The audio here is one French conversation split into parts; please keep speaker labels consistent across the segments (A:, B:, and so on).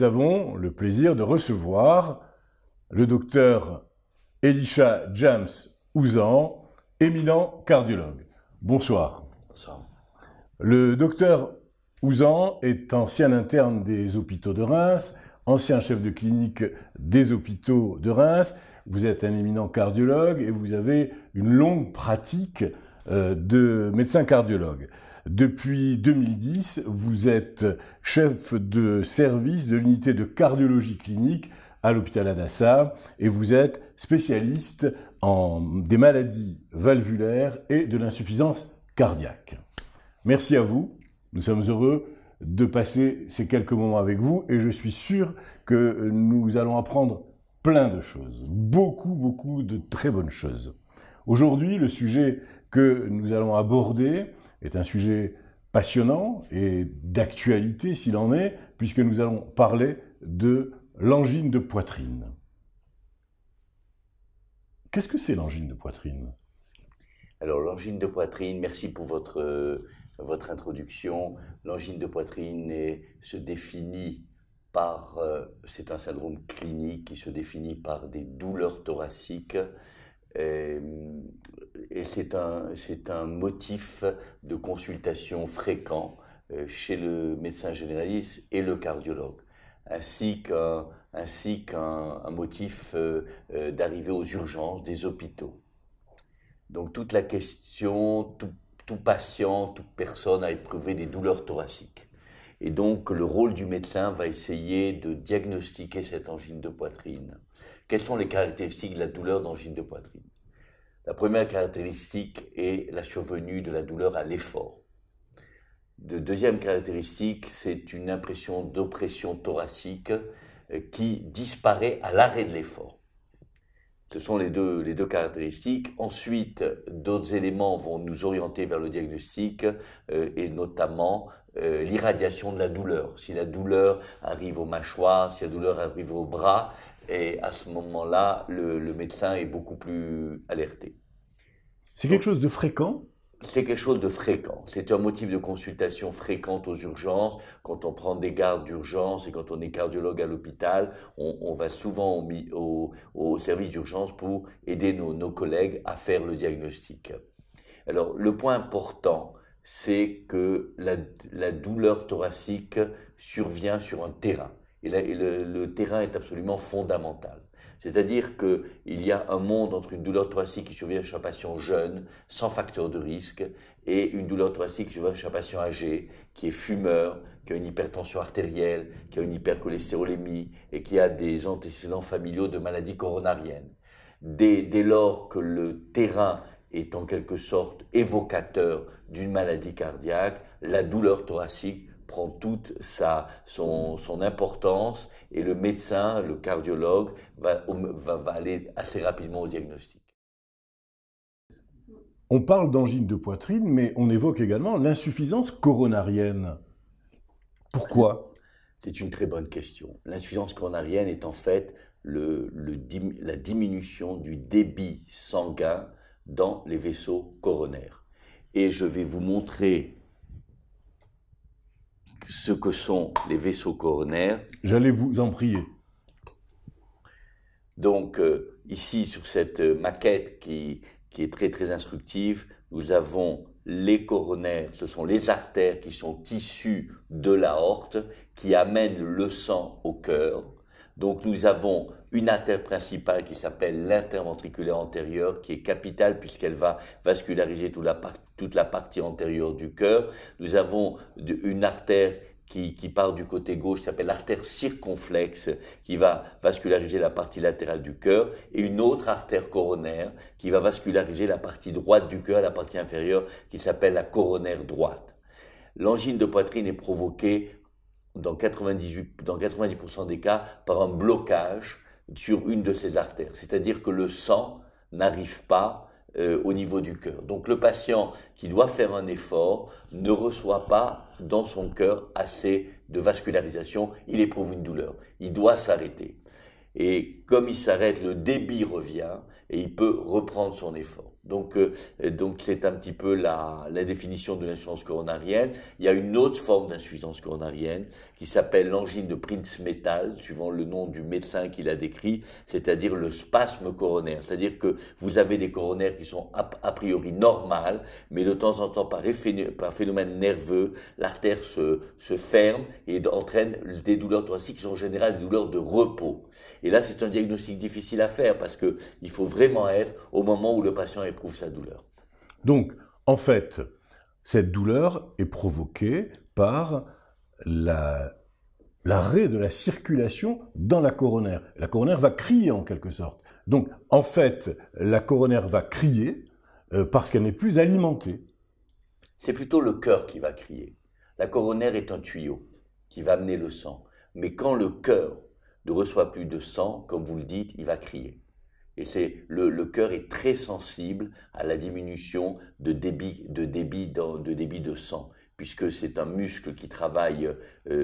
A: nous avons le plaisir de recevoir le docteur Elisha James Ouzan, éminent cardiologue. Bonsoir. Le docteur Ouzan est ancien interne des hôpitaux de Reims, ancien chef de clinique des hôpitaux de Reims. Vous êtes un éminent cardiologue et vous avez une longue pratique euh, de médecin cardiologue. Depuis 2010, vous êtes chef de service de l'unité de cardiologie clinique à l'hôpital Adassa et vous êtes spécialiste en des maladies valvulaires et de l'insuffisance cardiaque. Merci à vous. Nous sommes heureux de passer ces quelques moments avec vous et je suis sûr que nous allons apprendre plein de choses, beaucoup, beaucoup de très bonnes choses. Aujourd'hui, le sujet que nous allons aborder est un sujet passionnant et d'actualité s'il en est, puisque nous allons parler de l'angine de poitrine. Qu'est-ce que c'est l'angine de poitrine
B: Alors l'angine de poitrine, merci pour votre, euh, votre introduction. L'angine de poitrine se définit par, euh, c'est un syndrome clinique qui se définit par des douleurs thoraciques. Euh, c'est un, motif de consultation fréquent euh, chez le médecin généraliste et le cardiologue, ainsi qu'un motif euh, euh, d'arrivée aux urgences des hôpitaux. Donc toute la question, tout, tout, patient, toute personne a éprouvé des douleurs thoraciques. Et donc le rôle du médecin va essayer de diagnostiquer cette angine de poitrine. Quelles sont les caractéristiques de la douleur d'angine de poitrine la première caractéristique est la survenue de la douleur à l'effort. De deuxième caractéristique, c'est une impression d'oppression thoracique euh, qui disparaît à l'arrêt de l'effort. Ce sont les deux, les deux caractéristiques. Ensuite, d'autres éléments vont nous orienter vers le diagnostic euh, et notamment euh, l'irradiation de la douleur. Si la douleur arrive aux mâchoires, si la douleur arrive aux bras, et à ce moment-là, le médecin est beaucoup plus alerté.
A: C'est quelque chose de fréquent
B: c'est quelque chose de fréquent. C'est un motif de consultation fréquente aux urgences. Quand on prend des gardes d'urgence et quand on est cardiologue à l'hôpital, on, va souvent au, service d'urgence pour aider nos, collègues à faire le diagnostic. Alors, le point important, c'est que la, douleur thoracique survient sur un terrain. Et, le terrain est absolument fondamental. C'est-à-dire qu'il y a un monde entre une douleur thoracique qui survient chez un patient jeune, sans facteur de risque, et une douleur thoracique qui survient chez un patient âgé, qui est fumeur, qui a une hypertension artérielle, qui a une hypercholestérolémie, et qui a des antécédents familiaux de maladies coronariennes. Dès, dès lors que le terrain est en quelque sorte évocateur d'une maladie cardiaque, la douleur thoracique prend toute sa, son, importance et le médecin, le cardiologue, va, va, aller assez rapidement au diagnostic.
A: On parle d'angine de poitrine, mais on évoque également l'insuffisance coronarienne. Pourquoi
B: C'est une très bonne question. L'insuffisance coronarienne est en fait la diminution du débit sanguin dans les vaisseaux coronaires. Et je vais vous montrer ce que sont les vaisseaux coronaires.
A: J'allais vous en prier.
B: Donc, euh, ici, sur cette maquette qui, qui est très, très instructive, nous avons les coronaires, ce sont les artères qui sont issues de l'aorte, qui amènent le sang au cœur. Donc nous avons une artère principale qui s'appelle l'interventriculaire antérieure, qui est capitale puisqu'elle va vasculariser toute la, partie antérieure du cœur. Nous avons une artère qui, part du côté gauche, qui s'appelle l'artère circonflexe, qui va vasculariser la partie latérale du cœur, et une autre artère coronaire, qui va vasculariser la partie droite du cœur, la partie inférieure, qui s'appelle la coronaire droite. L'angine de poitrine est provoquée dans, 98, dans 90% des cas par un blocage sur une de ses artères, c'est-à-dire que le sang n'arrive pas euh, au niveau du cœur. Donc le patient qui doit faire un effort ne reçoit pas dans son cœur assez de vascularisation, il éprouve une douleur, il doit s'arrêter. Et comme il s'arrête, le débit revient et il peut reprendre son effort. Donc, euh, donc c'est un petit peu la, définition de l'insuffisance coronarienne. Il y a une autre forme d'insuffisance coronarienne qui s'appelle l'angine de Prince-Metal, suivant le nom du médecin qui l'a décrit, c'est-à-dire le spasme coronaire. C'est-à-dire que vous avez des coronaires qui sont a, priori normales, mais de temps en temps, par, phénomène nerveux, l'artère se, ferme et entraîne des douleurs thoraciques qui sont en général des douleurs de repos. Et là, c'est un diagnostic difficile à faire parce que il faut vraiment être au moment où le patient éprouve sa douleur.
A: Donc, en fait, cette douleur est provoquée par l'arrêt de la circulation dans la coronaire. La coronaire va crier en quelque sorte. Donc, en fait, la coronaire va crier euh, parce qu'elle n'est plus alimentée.
B: C'est plutôt le cœur qui va crier. La coronaire est un tuyau qui va amener le sang. Mais quand le cœur ne reçoit plus de sang, comme vous le dites, il va crier. Et c'est le, cœur est très sensible à la diminution de débit de débit de sang puisque c'est un muscle qui travaille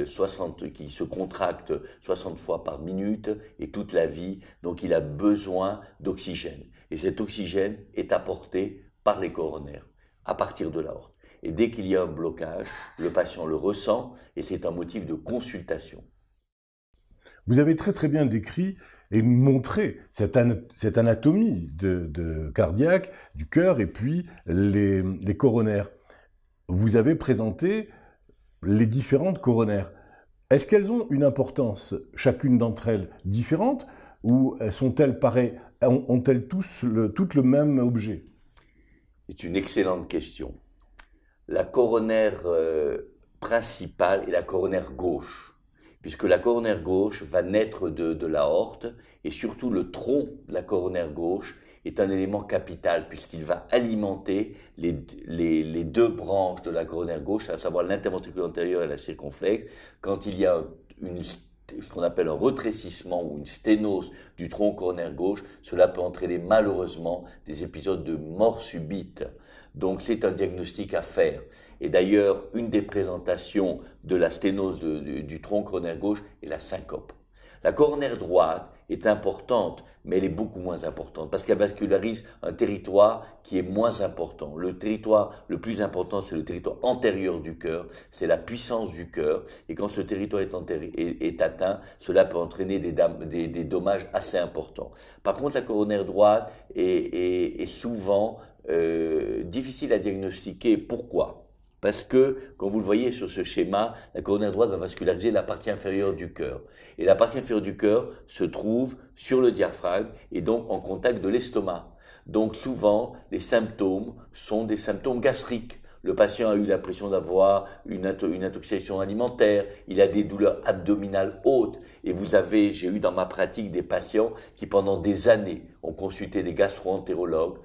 B: 60, euh, qui se contracte 60 fois par minute et toute la vie, donc il a besoin d'oxygène. Et cet oxygène est apporté par les coronaires, à partir de l'aorte. Et dès qu'il y a un blocage, le patient le ressent et c'est un motif de consultation.
A: Vous avez très très bien décrit et montré cette, anatomie de, cardiaque, du cœur et puis les, coronaires. Vous avez présenté les différentes coronaires. Est-ce qu'elles ont une importance, chacune d'entre elles, différente ou sont-elles Ont-elles tous toutes le même objet
B: C'est une excellente question. La coronaire euh, principale est la coronaire gauche puisque la coronaire gauche va naître de, de l'aorte, et surtout le tronc de la coronaire gauche est un élément capital, puisqu'il va alimenter les, deux branches de la coronaire gauche, à savoir l'interventricule antérieure et la circonflexe. Quand il y a une ce qu'on appelle un retrécissement ou une sténose du tronc coronaire gauche, cela peut entraîner malheureusement des épisodes de mort subite. Donc c'est un diagnostic à faire. Et d'ailleurs, une des présentations de la sténose du tronc coronaire gauche est la syncope. La coronaire droite est importante, mais elle est beaucoup moins importante parce qu'elle vascularise un territoire qui est moins important. Le territoire le plus important, c'est le territoire antérieur du cœur, c'est la puissance du cœur. Et quand ce territoire est, est atteint, cela peut entraîner des, dommages assez importants. Par contre, la coronaire droite est, est souvent euh, difficile à diagnostiquer. Pourquoi parce que, comme vous le voyez sur ce schéma, la coronaire droite va vasculariser la partie inférieure du cœur. Et la partie inférieure du cœur se trouve sur le diaphragme et donc en contact de l'estomac. Donc souvent, les symptômes sont des symptômes gastriques. Le patient a eu l'impression d'avoir une, une, intoxication alimentaire, il a des douleurs abdominales hautes. Et vous avez, j'ai eu dans ma pratique des patients qui pendant des années ont consulté des gastro-entérologues,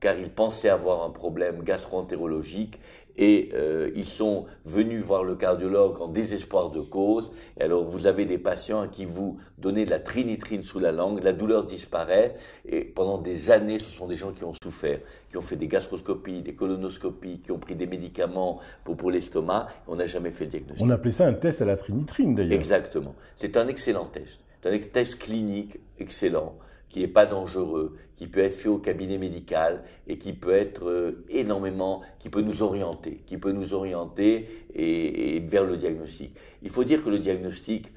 B: car ils pensaient avoir un problème gastro-entérologique et euh, ils sont venus voir le cardiologue en désespoir de cause. alors vous avez des patients qui vous donnez de la trinitrine sous la langue, la douleur disparaît et pendant des années, ce sont des gens qui ont souffert, qui ont fait des gastroscopies, des colonoscopies, qui ont pris des médicaments pour, pour l'estomac. On n'a jamais fait le diagnostic.
A: On appelait ça un test à la trinitrine d'ailleurs.
B: Exactement. C'est un excellent test. C'est un test clinique excellent qui n'est pas dangereux, qui peut être fait au cabinet médical et qui peut être euh, énormément, qui peut nous orienter, qui peut nous orienter et, vers le diagnostic. Il faut dire que le diagnostic,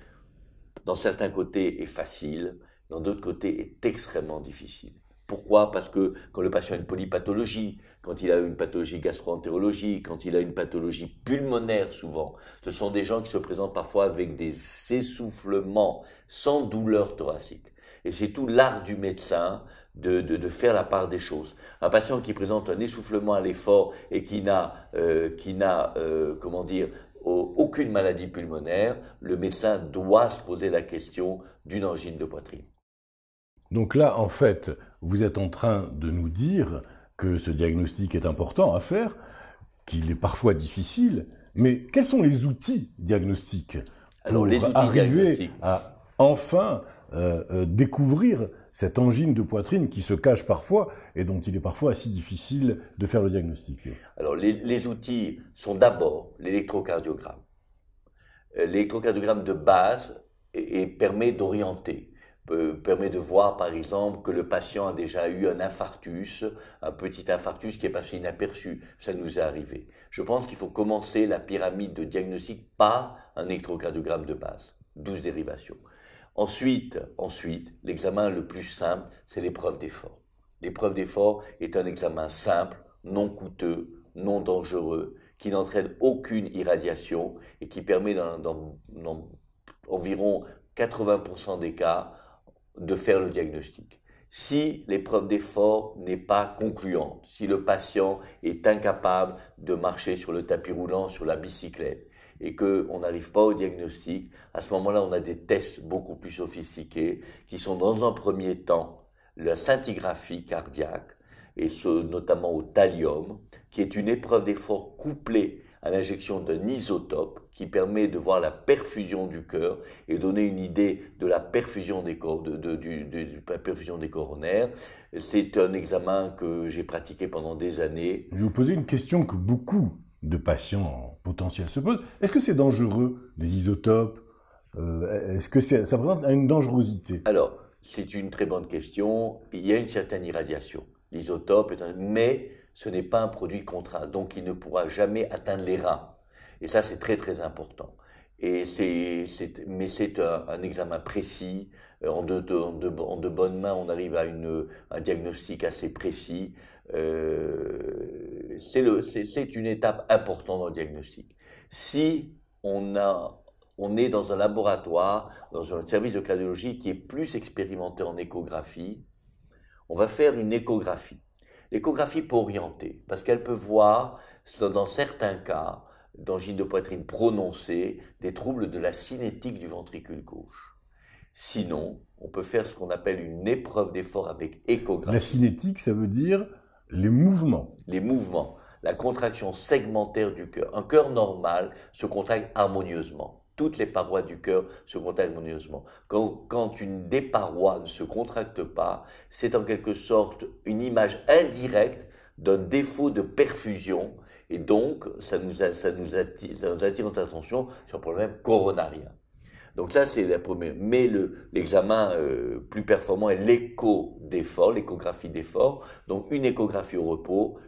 B: dans certains côtés, est facile, dans d'autres côtés, est extrêmement difficile. Pourquoi Parce que quand le patient a une polypathologie, quand il a une pathologie gastro-entérologique, quand il a une pathologie pulmonaire souvent, ce sont des gens qui se présentent parfois avec des essoufflements sans douleur thoracique. Et c'est tout l'art du médecin de, faire la part des choses. Un patient qui présente un essoufflement à l'effort et qui n'a, euh, euh, comment dire, aucune maladie pulmonaire, le médecin doit se poser la question d'une angine de poitrine.
A: Donc là, en fait, vous êtes en train de nous dire que ce diagnostic est important à faire, qu'il est parfois difficile, mais quels sont les outils diagnostiques pour Alors, arriver à enfin euh, euh, découvrir cette angine de poitrine qui se cache parfois et dont il est parfois assez difficile de faire le diagnostic
B: Alors, les, outils sont d'abord l'électrocardiogramme. Euh, l'électrocardiogramme de base et, permet d'orienter permet de voir par exemple que le patient a déjà eu un infarctus, un petit infarctus qui est passé inaperçu. Ça nous est arrivé. Je pense qu'il faut commencer la pyramide de diagnostic par un électrocardiogramme de base, 12 dérivations. Ensuite, ensuite l'examen le plus simple, c'est l'épreuve d'effort. L'épreuve d'effort est un examen simple, non coûteux, non dangereux, qui n'entraîne aucune irradiation et qui permet dans, dans environ 80% des cas de faire le diagnostic. Si l'épreuve d'effort n'est pas concluante, si le patient est incapable de marcher sur le tapis roulant, sur la bicyclette, et qu'on n'arrive pas au diagnostic, à ce moment-là, on a des tests beaucoup plus sophistiqués qui sont dans un premier temps la scintigraphie cardiaque, et ce, notamment au thallium, qui est une épreuve d'effort couplée à l'injection d'un isotope qui permet de voir la perfusion du cœur et donner une idée de la perfusion des, de, de, de la perfusion des coronaires. C'est un examen que j'ai pratiqué pendant des années.
A: Je vais vous poser une question que beaucoup de patients potentiels se posent. Est-ce que c'est dangereux, les isotopes euh, Est-ce que ça présente une dangerosité
B: Alors, c'est une très bonne question. Il y a une certaine irradiation. L'isotope est un... Mais ce n'est pas un produit de contraste, donc il ne pourra jamais atteindre les reins. Et ça, c'est très très important. Et c'est, mais c'est un, examen précis. Euh, en de, bonnes mains, on arrive à un diagnostic assez précis. Euh, c'est une étape importante dans le diagnostic. Si on, on est dans un laboratoire, dans un service de cardiologie qui est plus expérimenté en échographie, on va faire une échographie. L'échographie peut orienter, parce qu'elle peut voir, dans certains cas, d'angine de poitrine prononcée, des troubles de la cinétique du ventricule gauche. Sinon, on peut faire ce qu'on appelle une épreuve d'effort avec échographie. La
A: cinétique, ça veut dire les mouvements. Les mouvements,
B: la contraction segmentaire du cœur. Un cœur normal se contracte harmonieusement. Toutes les parois du cœur se contractent harmonieusement. quand une des parois ne se contracte pas, c'est en quelque sorte une image indirecte d'un défaut de perfusion et donc, ça nous, attire, notre attention sur le problème coronarien. Donc ça, c'est la première. Mais l'examen euh, plus performant est l'écho d'effort, l'échographie d'effort. Donc une échographie au repos,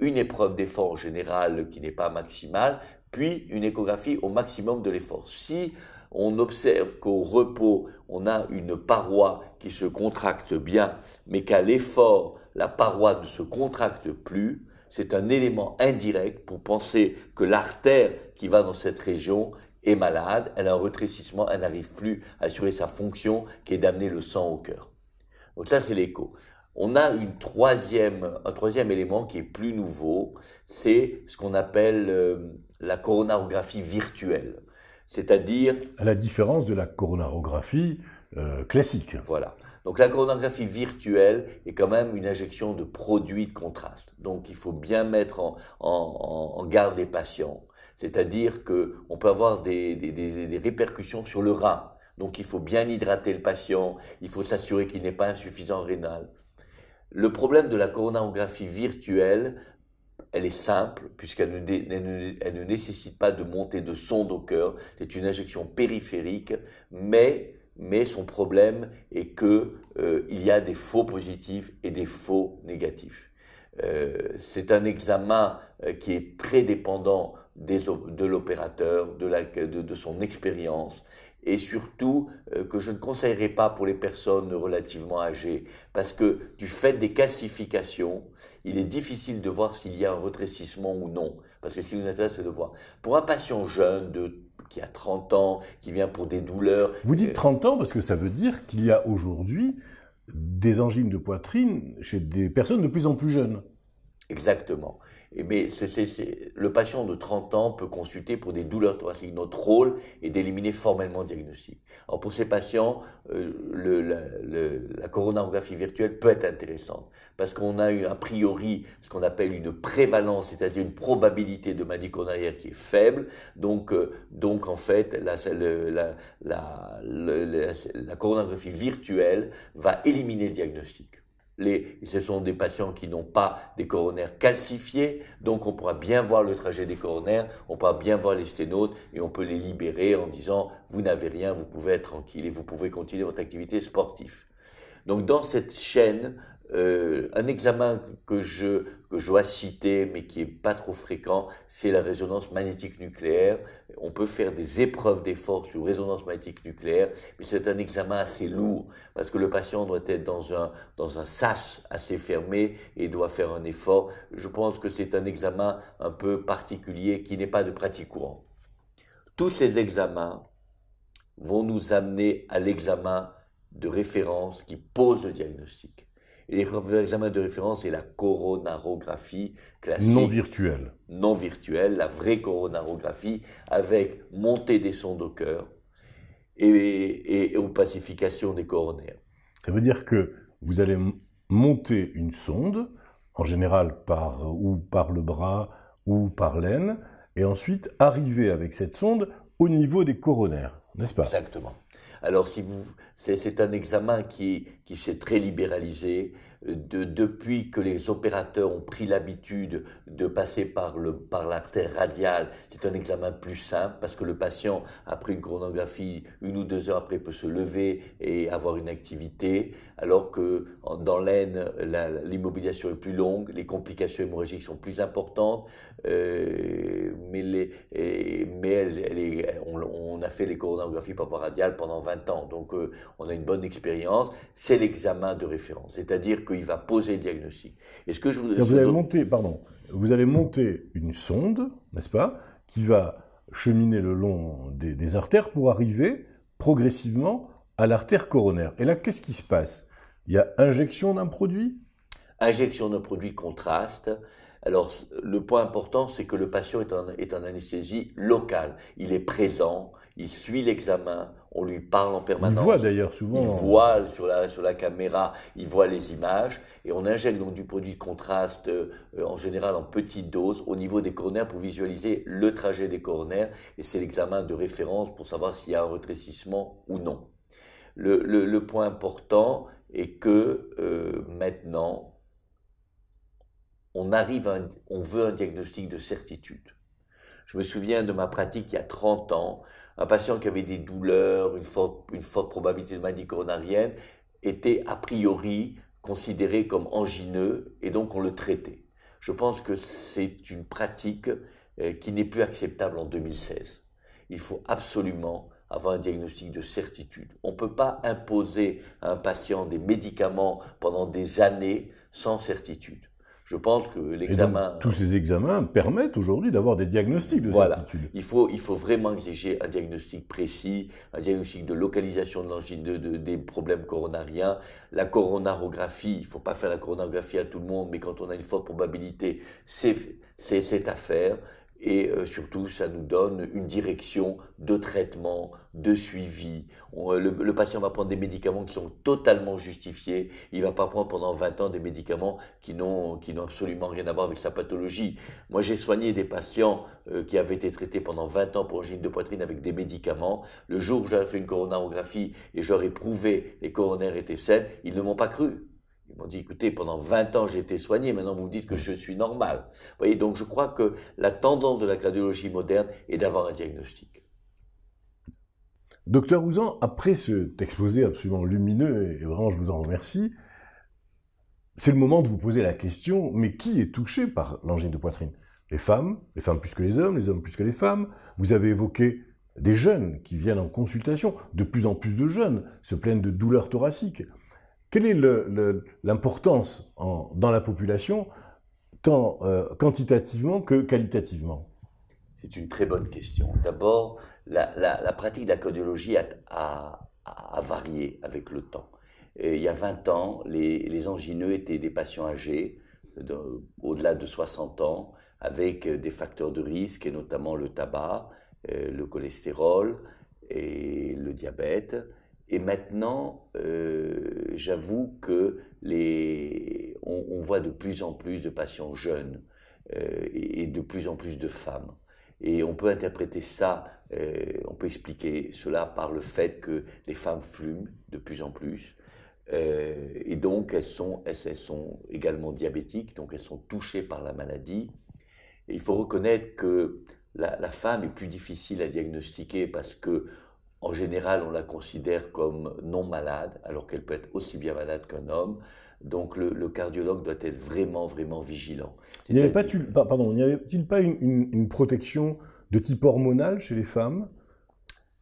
B: une épreuve d'effort en général qui n'est pas maximale, puis une échographie au maximum de l'effort. Si on observe qu'au repos, on a une paroi qui se contracte bien, mais qu'à l'effort, la paroi ne se contracte plus, c'est un élément indirect pour penser que l'artère qui va dans cette région est malade, elle a un rétrécissement, elle n'arrive plus à assurer sa fonction qui est d'amener le sang au cœur. Donc ça, c'est l'écho. On a un troisième élément qui est plus nouveau, c'est ce qu'on appelle euh, la coronarographie virtuelle. C'est-à-dire...
A: À la différence de la coronarographie euh, classique. Voilà.
B: Donc la coronographie virtuelle est quand même une injection de produits de contraste. Donc il faut bien mettre en, garde les patients. C'est-à-dire qu'on peut avoir des, répercussions sur le rat. Donc il faut bien hydrater le patient, il faut s'assurer qu'il n'est pas insuffisant rénal. Le problème de la coronographie virtuelle, elle est simple puisqu'elle ne, ne nécessite pas de monter de sonde au cœur. C'est une injection périphérique, mais mais son problème est que euh, il y a des faux positifs et des faux négatifs. Euh, c'est un examen euh, qui est très dépendant des, de l'opérateur, de, de, son expérience, et surtout que je ne conseillerais pas pour les personnes relativement âgées, parce que du fait des calcifications, il est difficile de voir s'il y a un rétrécissement ou non, parce que ce qui nous intéresse, c'est de voir. Pour un patient jeune de qui a 30 ans, qui vient pour des douleurs.
A: Vous dites 30 euh, ans parce que ça veut dire qu'il y a aujourd'hui des angines de poitrine chez des personnes de plus en plus jeunes.
B: Exactement mais le patient de 30 ans peut consulter pour des douleurs thoraciques. Notre rôle est d'éliminer formellement le diagnostic. Alors pour ces patients, euh, le, la, le, la coronarographie virtuelle peut être intéressante parce qu'on a eu a priori ce qu'on appelle une prévalence, c'est-à-dire une probabilité de maladie coronarienne qui est faible. Donc, euh, donc en fait, la, la, la, la virtuelle va éliminer le diagnostic ce sont des patients qui n'ont pas des coronaires calcifiés, donc on pourra bien voir le trajet des coronaires, on pourra bien voir les sténoses et on peut les libérer en disant vous n'avez rien, vous pouvez être tranquille et vous pouvez continuer votre activité sportive. Donc dans cette chaîne euh, un examen que je, dois citer, mais qui n'est pas trop fréquent, c'est la résonance magnétique nucléaire. On peut faire des épreuves d'effort sur résonance magnétique nucléaire, mais c'est un examen assez lourd, parce que le patient doit être dans un, dans un sas assez fermé et doit faire un effort. Je pense que c'est un examen un peu particulier qui n'est pas de pratique courante. Tous ces examens vont nous amener à l'examen de référence qui pose le diagnostic l'examen de référence est la coronarographie classique. Non virtuelle. Non virtuelle, la vraie coronarographie, avec montée des sondes au cœur et, et, opacification des coronaires.
A: Ça veut dire que vous allez monter une sonde, en général par, ou par le bras ou par l'aine, et ensuite arriver avec cette sonde au niveau des coronaires, n'est-ce pas
B: Exactement. Alors si vous, c'est, un examen qui, qui s'est très libéralisé, de, depuis que les opérateurs ont pris l'habitude de passer par, le, par l'artère radiale, c'est un examen plus simple parce que le patient, après une coronographie, une ou deux heures après, peut se lever et avoir une activité, alors que dans l'aine, l'immobilisation est plus longue, les complications hémorragiques sont plus importantes, euh, mais, les, on, a fait les coronographies par radiale pendant 20 ans, donc euh, on a une bonne expérience. C'est l'examen de référence, c'est-à-dire qu'il va poser le diagnostic. est ce que je vous, vous allez monter,
A: pardon, vous allez monter une sonde, n'est-ce pas, qui va cheminer le long des, artères pour arriver progressivement à l'artère coronaire. Et là, qu'est-ce qui se passe Il y a injection d'un produit
B: Injection d'un produit contraste. Alors, le point important, c'est que le patient est en, est en anesthésie locale. Il est présent, il suit l'examen, on lui parle en permanence. Il voit
A: d'ailleurs souvent. Il voit
B: sur la, sur la caméra, il voit les images, et on injecte donc du produit de contraste, euh, en général en petite dose, au niveau des coronaires pour visualiser le trajet des coronaires, et c'est l'examen de référence pour savoir s'il y a un rétrécissement ou non. Le, point important est que euh, maintenant, on, arrive à, on veut un diagnostic de certitude. Je me souviens de ma pratique il y a 30 ans, un patient qui avait des douleurs, une forte, probabilité de maladie coronarienne, était a priori considéré comme angineux et donc on le traitait. Je pense que c'est une pratique euh, qui n'est plus acceptable en 2016. Il faut absolument avoir un diagnostic de certitude. On ne peut pas imposer à un patient des médicaments pendant des années sans certitude. Je pense que l'examen.
A: Tous ces examens permettent aujourd'hui d'avoir des diagnostics de voilà.
B: Il faut, il faut vraiment exiger un diagnostic précis, un diagnostic de localisation de l'angine, de, des problèmes coronariens, la coronarographie. Il ne faut pas faire la coronarographie à tout le monde, mais quand on a une forte probabilité, c'est à faire et euh, surtout ça nous donne une direction de traitement, de suivi. Euh, le, patient va prendre des médicaments qui sont totalement justifiés, il ne va pas prendre pendant 20 ans des médicaments qui n'ont absolument rien à voir avec sa pathologie. Moi j'ai soigné des patients euh, qui avaient été traités pendant 20 ans pour angine de poitrine avec des médicaments. Le jour où j'avais fait une coronarographie et j'aurais prouvé les coronaires étaient sains, ils ne m'ont pas cru. Ils m'ont dit, écoutez, pendant 20 ans, j'ai été soigné, maintenant vous me dites que je suis normal. Vous voyez, donc je crois que la tendance de la cardiologie moderne est d'avoir un diagnostic.
A: Docteur Ouzan, après cet exposé absolument lumineux, et vraiment je vous en remercie, c'est le moment de vous poser la question, mais qui est touché par l'angine de poitrine Les femmes, les femmes plus que les hommes, les hommes plus que les femmes. Vous avez évoqué des jeunes qui viennent en consultation, de plus en plus de jeunes se plaignent de douleurs thoraciques. Quelle est l'importance dans la population, tant euh, quantitativement que qualitativement
B: C'est une très bonne question. D'abord, la, pratique de la cardiologie a, varié avec le temps. Et il y a 20 ans, les, angineux étaient des patients âgés, au-delà de 60 ans, avec des facteurs de risque, et notamment le tabac, euh, le cholestérol et le diabète. Et maintenant, euh, j'avoue que les, on, voit de plus en plus de patients jeunes euh, et de plus en plus de femmes. Et on peut interpréter ça, euh, on peut expliquer cela par le fait que les femmes fument de plus en plus. et donc, elles sont, elles, sont également diabétiques, donc elles sont touchées par la maladie. il faut reconnaître que la femme est plus difficile à diagnostiquer parce que en général, on la considère comme non malade, alors qu'elle peut être aussi bien malade qu'un homme. Donc le, cardiologue doit être vraiment, vraiment vigilant.
A: Il n'y avait pas, avait-il pas une, une, protection de type hormonal chez les femmes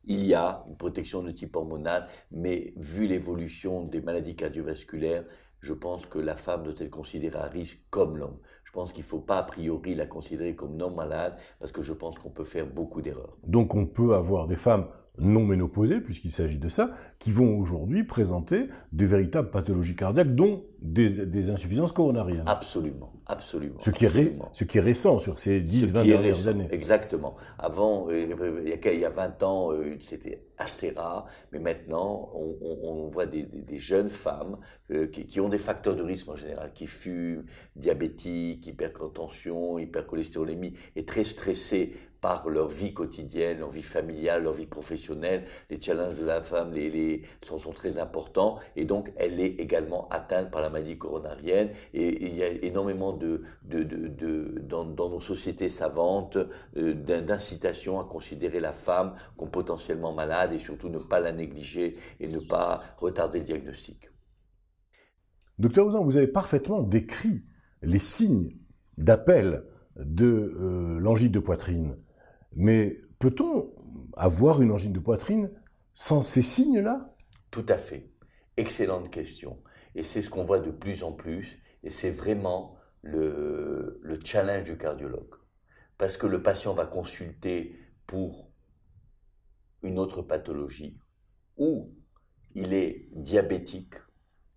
B: Il y a une protection de type hormonal, mais vu l'évolution des maladies cardiovasculaires, je pense que la femme doit être considérée à risque comme l'homme. Je pense qu'il ne faut pas a priori la considérer comme non malade, parce que je pense qu'on peut faire beaucoup d'erreurs.
A: Donc on peut avoir des femmes non ménopausées, puisqu'il s'agit de ça, qui vont aujourd'hui présenter de véritables pathologies cardiaques, dont des, insuffisances coronariennes.
B: Absolument,
A: absolument. Ce qui, Est, récent sur ces 10-20 dernières années.
B: Exactement. Avant, euh, il y a 20 ans, euh, c'était assez rare, mais maintenant, on, voit des, jeunes femmes euh, qui, qui, ont des facteurs de risque en général, qui fument, diabétiques, hypertension, hypercholestérolémie, et très stressées par leur vie quotidienne, leur vie familiale, leur vie professionnelle. Les challenges de la femme les, sont, très importants et donc elle est également atteinte par la maladie coronarienne. Et, il y a énormément de, de, de, dans, nos sociétés savantes euh, d'incitation à considérer la femme comme potentiellement malade et surtout ne pas la négliger et ne pas retarder le diagnostic.
A: Docteur Ouzan, vous avez parfaitement décrit les signes d'appel de euh, l'angine de poitrine. Mais peut-on avoir une angine de poitrine sans ces signes-là
B: Tout à fait. Excellente question. Et c'est ce qu'on voit de plus en plus. Et c'est vraiment le, challenge du cardiologue. Parce que le patient va consulter pour une autre pathologie ou il est diabétique,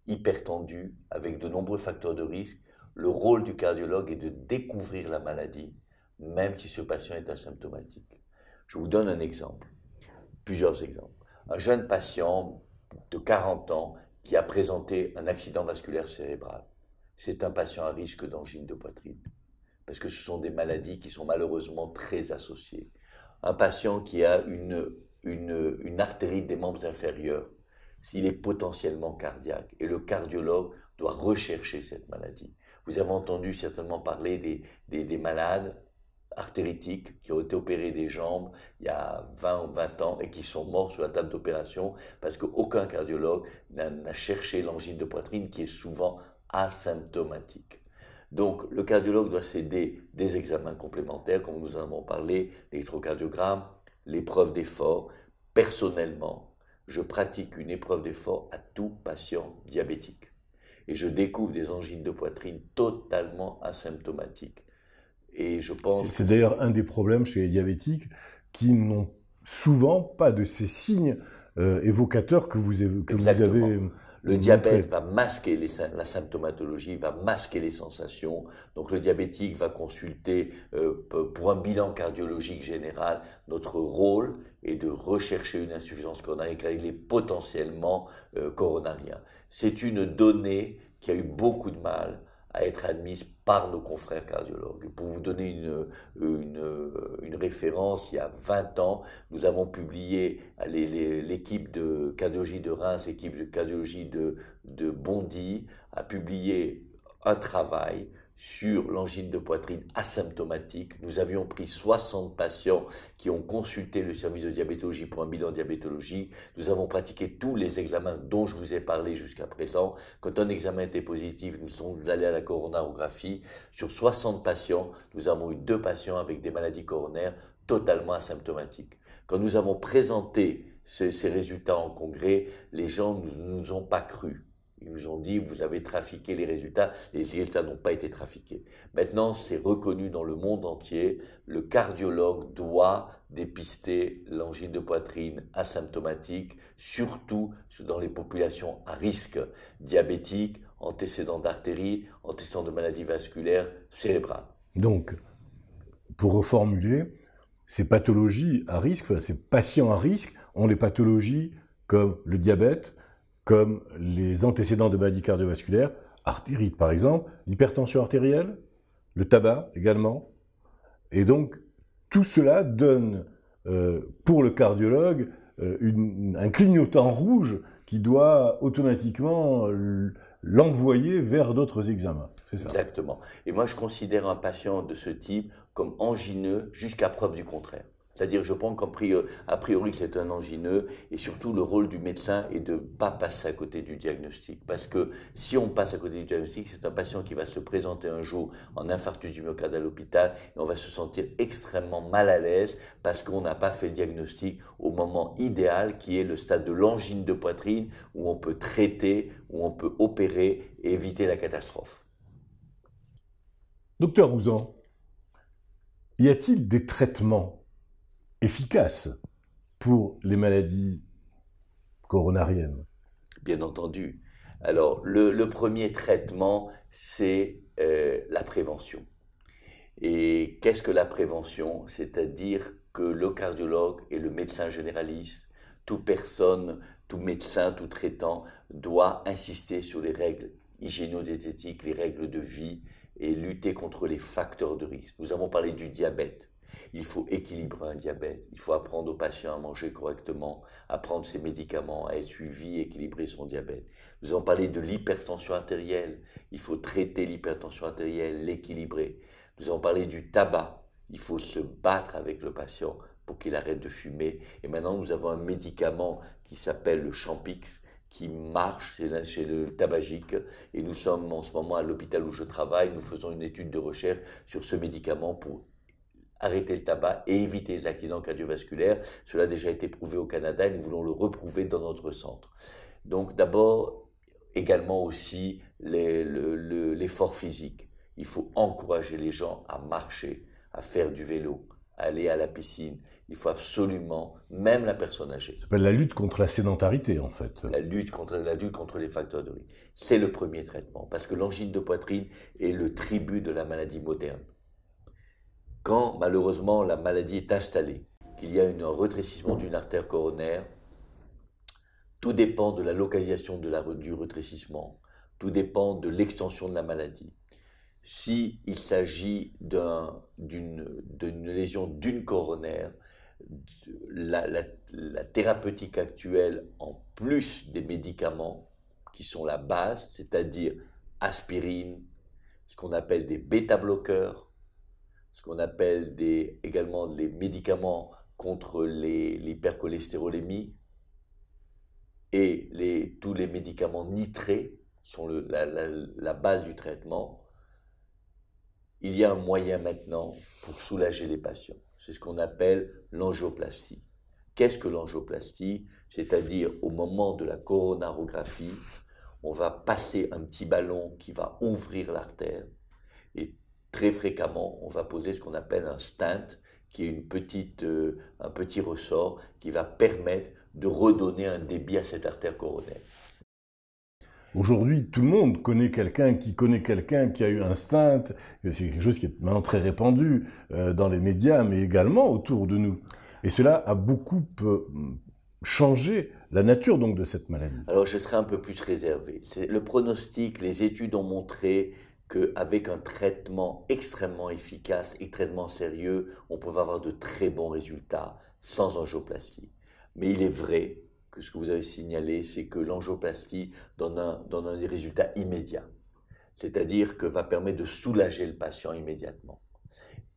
B: hypertendu, avec de nombreux facteurs de risque. Le rôle du cardiologue est de découvrir la maladie même si ce patient est asymptomatique. Je vous donne un exemple, plusieurs exemples. Un jeune patient de 40 ans qui a présenté un accident vasculaire cérébral, c'est un patient à risque d'angine de poitrine, parce que ce sont des maladies qui sont malheureusement très associées. Un patient qui a une, une, des membres inférieurs, s'il est potentiellement cardiaque, et le cardiologue doit rechercher cette maladie. Vous avez entendu certainement parler des, des malades artéritiques qui ont été opérés des jambes il y a 20 ou 20 ans et qui sont morts sur la table d'opération parce qu'aucun cardiologue n'a cherché l'angine de poitrine qui est souvent asymptomatique. Donc le cardiologue doit céder des examens complémentaires, comme nous en avons parlé, l'électrocardiogramme, l'épreuve d'effort. Personnellement, je pratique une épreuve d'effort à tout patient diabétique. Et je découvre des angines de poitrine totalement asymptomatiques c'est
A: d'ailleurs un des problèmes chez les diabétiques qui n'ont souvent pas de ces signes euh, évocateurs que vous, avez. Le diabète va
B: masquer les, la symptomatologie, va masquer les sensations. Donc le diabétique va consulter euh, pour un bilan cardiologique général. Notre rôle est de rechercher une insuffisance coronarienne car il est potentiellement euh, coronarien. C'est une donnée qui a eu beaucoup de mal à être admise par nos confrères cardiologues. Pour vous donner une, euh, euh, une, référence, il y a 20 ans, nous avons publié l'équipe de cardiologie de Reims, l'équipe de cardiologie de, de Bondy, a publié un travail sur l'angine de poitrine asymptomatique. Nous avions pris 60 patients qui ont consulté le service de diabétologie pour un bilan diabétologie. Nous avons pratiqué tous les examens dont je vous ai parlé jusqu'à présent. Quand un examen était positif, nous sommes allés à la coronarographie. Sur 60 patients, nous avons eu deux patients avec des maladies coronaires totalement asymptomatiques. Quand nous avons présenté ces, résultats en congrès, les gens ne nous, nous ont pas cru. Ils vous ont dit, vous avez trafiqué les résultats, les résultats n'ont pas été trafiqués. Maintenant, c'est reconnu dans le monde entier, le cardiologue doit dépister l'angine de poitrine asymptomatique, surtout dans les populations à risque, diabétique, antécédents d'artérie, antécédents de maladies vasculaires, cérébrales.
A: Donc, pour reformuler, ces pathologies à risque, ces patients à risque ont les pathologies comme le diabète, comme les antécédents de maladies cardiovasculaires, artérite par exemple, l'hypertension artérielle, le tabac également. Et donc, tout cela donne, euh, pour le cardiologue, euh, un clignotant rouge qui doit automatiquement l'envoyer vers d'autres examens.
B: C'est ça. Exactement. Et moi, je considère un patient de ce type comme angineux jusqu'à preuve du contraire. C'est-à-dire, je pense qu'en priori, a priori, c'est un angineux, et surtout, le rôle du médecin est de ne pas passer à côté du diagnostic. Parce que si on passe à côté du diagnostic, c'est un patient qui va se présenter un jour en infarctus du myocarde à l'hôpital, et on va se sentir extrêmement mal à l'aise parce qu'on n'a pas fait le diagnostic au moment idéal, qui est le stade de l'angine de poitrine, où on peut traiter, où on peut opérer et éviter la catastrophe.
A: Docteur Rouzan, y a-t-il des traitements efficace pour les maladies coronariennes
B: Bien entendu. Alors, le, premier traitement, c'est euh, la prévention. Et qu'est-ce que la prévention C'est-à-dire que le cardiologue et le médecin généraliste, toute personne, tout médecin, tout traitant, doit insister sur les règles hygiéno les règles de vie et lutter contre les facteurs de risque. Nous avons parlé du diabète. Il faut équilibrer un diabète, il faut apprendre aux patients à manger correctement, à prendre ses médicaments, à être suivi, équilibrer son diabète. Nous avons parlé de l'hypertension artérielle, il faut traiter l'hypertension artérielle, l'équilibrer. Nous avons parlé du tabac, il faut se battre avec le patient pour qu'il arrête de fumer. Et maintenant, nous avons un médicament qui s'appelle le Champix, qui marche chez le tabagique. Et nous sommes en ce moment à l'hôpital où je travaille, nous faisons une étude de recherche sur ce médicament pour arrêter le tabac et éviter les accidents cardiovasculaires. Cela a déjà été prouvé au Canada et nous voulons le reprouver dans notre centre. Donc d'abord, également aussi l'effort physique. Il faut encourager les gens à marcher, à faire du vélo, à aller à la piscine. Il faut absolument, même la personne âgée. Ça
A: s'appelle la lutte contre la sédentarité, en fait. La lutte
B: contre, la lutte contre les facteurs de risque. C'est le premier traitement, parce que l'angine de poitrine est le tribut de la maladie moderne quand malheureusement la maladie est installée, qu'il y a un retrécissement d'une artère coronaire, tout dépend de la localisation de la, du retrécissement, tout dépend de l'extension de la maladie. S'il il s'agit d'une lésion d'une coronaire, la, la, thérapeutique actuelle, en plus des médicaments qui sont la base, c'est-à-dire aspirine, ce qu'on appelle des bêta-bloqueurs, appelle des, également les médicaments contre l'hypercholestérolémie et les, tous les médicaments nitrés sont la, la base du traitement. Il y a un moyen maintenant pour soulager les patients. C'est ce qu'on appelle l'angioplastie. Qu'est-ce que l'angioplastie C'est-à-dire au moment de la coronarographie, on va passer un petit ballon qui va ouvrir l'artère et très fréquemment, on va poser ce qu'on appelle un stint, qui est une petite, euh, un petit ressort qui va permettre de redonner un débit à cette artère coronaire.
A: Aujourd'hui, tout le monde connaît quelqu'un qui connaît quelqu'un qui a eu un stint. C'est quelque chose qui est maintenant très répandu euh, dans les médias, mais également autour de nous. Et cela a beaucoup euh, changé la nature donc de cette maladie.
B: Alors je serai un peu plus réservé. Le pronostic, les études ont montré qu'avec un traitement extrêmement efficace et traitement sérieux, on peut avoir de très bons résultats sans angioplastie. Mais il est vrai que ce que vous avez signalé, c'est que l'angioplastie donne des résultats immédiats, c'est-à-dire que va permettre de soulager le patient immédiatement.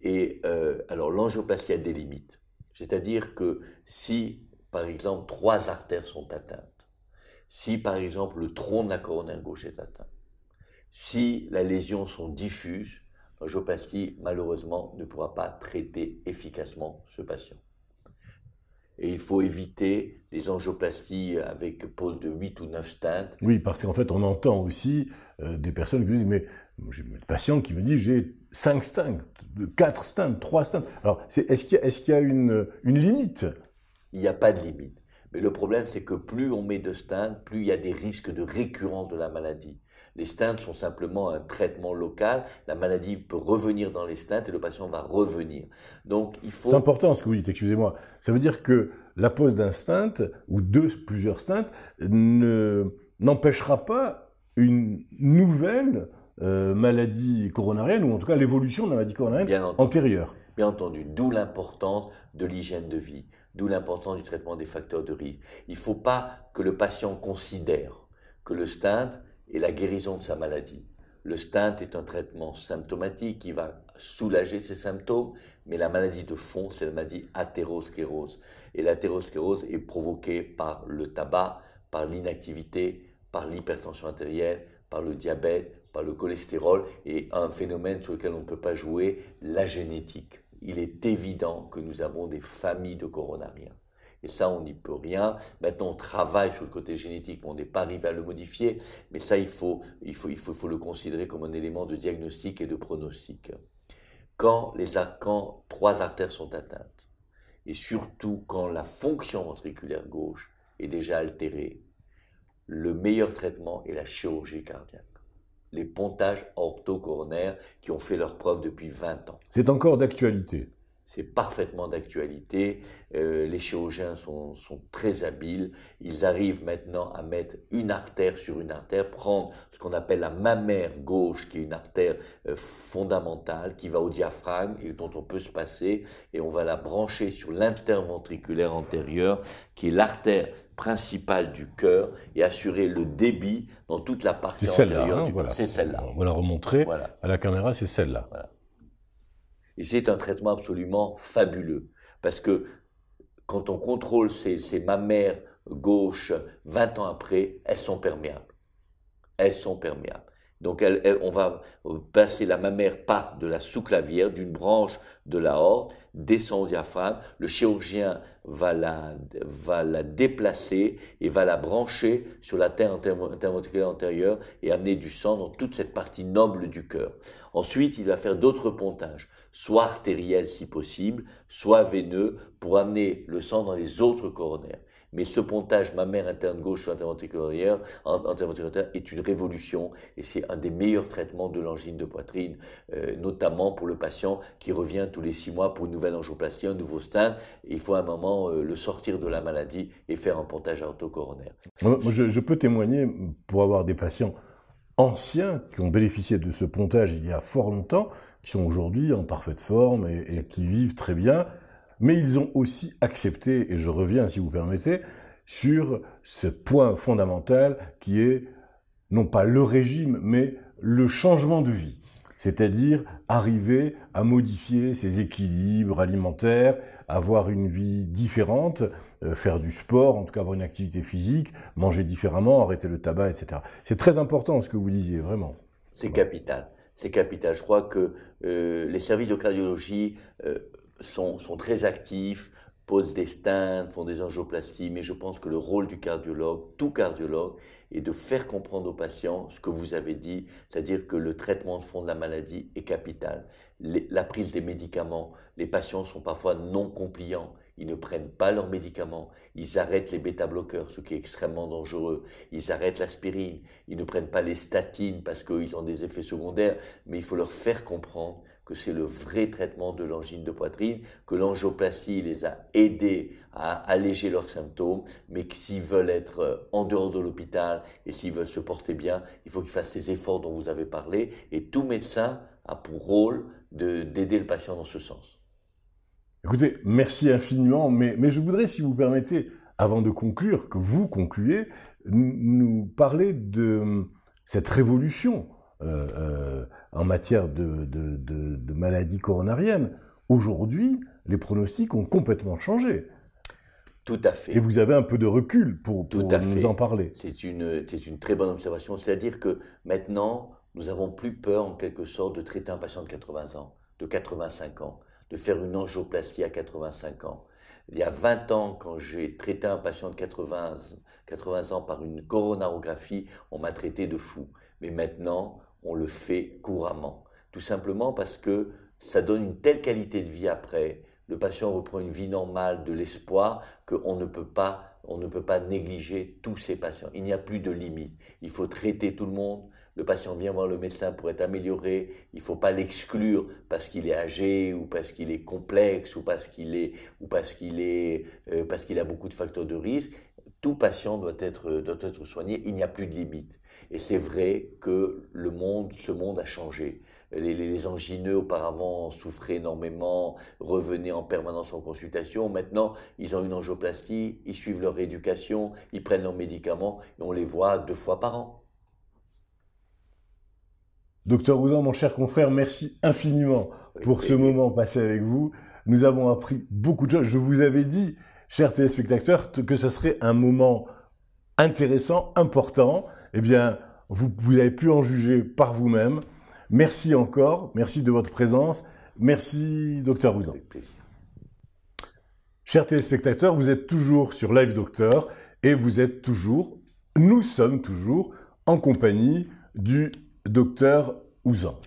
B: Et euh, alors l'angioplastie a des limites, c'est-à-dire que si par exemple trois artères sont atteintes, si par exemple le tronc de la coronaire gauche est atteint, si les lésions sont diffuses, l'angioplastie, malheureusement, ne pourra pas traiter efficacement ce patient. Et il faut éviter des angioplasties avec pose de 8 ou 9 stents.
A: Oui, parce qu'en fait, on entend aussi euh, des personnes qui disent, mais j'ai un patient qui me dit, j'ai 5 stents, 4 stents, 3 stents. Alors, est-ce qu'il y a, une, une limite
B: Il n'y a pas de limite. Mais le problème, c'est que plus on met de stents, plus il y a des risques de récurrence de la maladie. Les stents sont simplement un traitement local. La maladie peut revenir dans les stents et le patient va revenir. Donc il faut. C'est
A: important ce que vous dites. Excusez-moi. Ça veut dire que la pose d'un stent ou de plusieurs stents ne n'empêchera pas une
B: nouvelle
A: euh, maladie coronarienne ou en tout cas l'évolution de la maladie coronarienne antérieure.
B: Bien entendu. D'où l'importance de l'hygiène de vie. D'où l'importance du traitement des facteurs de risque. Il ne faut pas que le patient considère que le stint et la guérison de sa maladie. Le stint est un traitement symptomatique qui va soulager ses symptômes, mais la maladie de fond, c'est la maladie athérosclérose. Et l'athérosclérose est provoquée par le tabac, par l'inactivité, par l'hypertension artérielle, par le diabète, par le cholestérol et un phénomène sur lequel on ne peut pas jouer, la génétique. Il est évident que nous avons des familles de coronariens. Et ça, on n'y peut rien. Maintenant, on travaille sur le côté génétique, mais on n'est pas arrivé à le modifier, mais ça, il faut, le considérer comme un élément de diagnostic et de pronostic. Quand, les, quand trois artères sont atteintes, et surtout quand la fonction ventriculaire gauche est déjà altérée, le meilleur traitement est la chirurgie cardiaque les pontages orthocoronaires qui ont fait leur preuve depuis 20 ans.
A: C'est encore d'actualité
B: c'est parfaitement d'actualité. Euh, les chirurgiens sont, très habiles. Ils arrivent maintenant à mettre une artère sur une artère, prendre ce qu'on appelle la mammaire gauche, qui est une artère euh, fondamentale, qui va au diaphragme et dont on peut se passer, et on va la brancher sur l'interventriculaire antérieur, qui est l'artère principale du cœur, et assurer le débit dans toute la partie antérieure. C'est celle-là. Hein,
A: voilà. On va la remontrer à la caméra, c'est celle-là.
B: Et c'est un traitement absolument fabuleux. Parce que quand on contrôle ces, ces mammaires gauches 20 ans après, elles sont perméables. Elles sont perméables. Donc on va passer la mammaire par de la sous-clavière, d'une branche de la horte, descend au diaphragme, le chirurgien va la, va la déplacer et va la brancher sur la terre interventriculaire antérieure et amener du sang dans toute cette partie noble du cœur. Ensuite, il va faire d'autres pontages soit artériel si possible, soit veineux, pour amener le sang dans les autres coronaires. Mais ce pontage mammaire interne gauche sur interventriculaire est une révolution et c'est un des meilleurs traitements de l'angine de poitrine, euh, notamment pour le patient qui revient tous les six mois pour une nouvelle angioplastie, un nouveau stade. Il faut à un moment euh, le sortir de la maladie et faire un pontage autocoronaire.
A: je peux témoigner pour avoir des patients anciens qui ont bénéficié de ce pontage il y a fort longtemps qui sont aujourd'hui en parfaite forme et, qui vivent très bien, mais ils ont aussi accepté, et je reviens si vous permettez, sur ce point fondamental qui est non pas le régime, mais le changement de vie. C'est-à-dire arriver à modifier ses équilibres alimentaires, avoir une vie différente, euh, faire du sport, en tout cas avoir une activité physique, manger différemment, arrêter le tabac, etc. C'est très important ce que vous disiez, vraiment.
B: C'est capital c'est capital. Je crois que euh, les services de cardiologie euh, sont, très actifs, posent des stents, font des angioplasties, mais je pense que le rôle du cardiologue, tout cardiologue, est de faire comprendre aux patients ce que vous avez dit, c'est-à-dire que le traitement de fond de la maladie est capital. la prise des médicaments, les patients sont parfois non compliants ils ne prennent pas leurs médicaments, ils arrêtent les bêta-bloqueurs, ce qui est extrêmement dangereux, ils arrêtent l'aspirine, ils ne prennent pas les statines parce qu'ils ont des effets secondaires, mais il faut leur faire comprendre que c'est le vrai traitement de l'angine de poitrine, que l'angioplastie les a aidés à alléger leurs symptômes, mais que s'ils veulent être euh, en dehors de l'hôpital et s'ils veulent se porter bien, il faut qu'ils fassent ces efforts dont vous avez parlé, et tout médecin a pour rôle d'aider le patient dans ce sens.
A: Écoutez, merci infiniment, mais, je voudrais, si vous permettez, avant de conclure, que vous concluez, nous parler de hum, cette révolution euh, euh, en matière de, maladies coronariennes. Aujourd'hui, les pronostics ont complètement changé. Tout à fait. Et vous avez un peu de recul pour, Tout à nous fait. en
B: parler. C'est une, très bonne observation. C'est-à-dire que maintenant, nous avons plus peur, en quelque sorte, de traiter un patient de 80 ans, de 85 ans de faire une angioplastie à 85 ans. Il y a 20 ans, quand j'ai traité un patient de 80, 80 ans par une coronarographie, on m'a traité de fou. Mais maintenant, on le fait couramment. Tout simplement parce que ça donne une telle qualité de vie après, le patient reprend une vie normale de l'espoir qu'on ne peut pas on ne peut pas négliger tous ces patients. Il n'y a plus de limite. Il faut traiter tout le monde. Le patient vient voir le médecin pour être amélioré. Il ne faut pas l'exclure parce qu'il est âgé ou parce qu'il est complexe ou parce qu'il est ou parce qu'il est euh, parce qu'il a beaucoup de facteurs de risque. Tout patient doit être doit être soigné. Il n'y a plus de limite. Et c'est vrai que le monde, ce monde a changé. Les, angineux auparavant souffraient énormément, revenaient en permanence en consultation. Maintenant, ils ont une angioplastie, ils suivent leur éducation, ils prennent leurs médicaments et on les voit deux fois par an.
A: Docteur Rouzan, mon cher confrère, merci infiniment pour ce moment passé avec vous. Nous avons appris beaucoup de choses. Je vous avais dit, chers téléspectateurs, que ce serait un moment intéressant, important eh bien, vous, avez pu en juger par vous-même. Merci encore, merci de votre présence. Merci, docteur plaisir. Chers téléspectateurs, vous êtes toujours sur Live Docteur et vous êtes toujours, nous sommes toujours en compagnie du docteur Ouzan.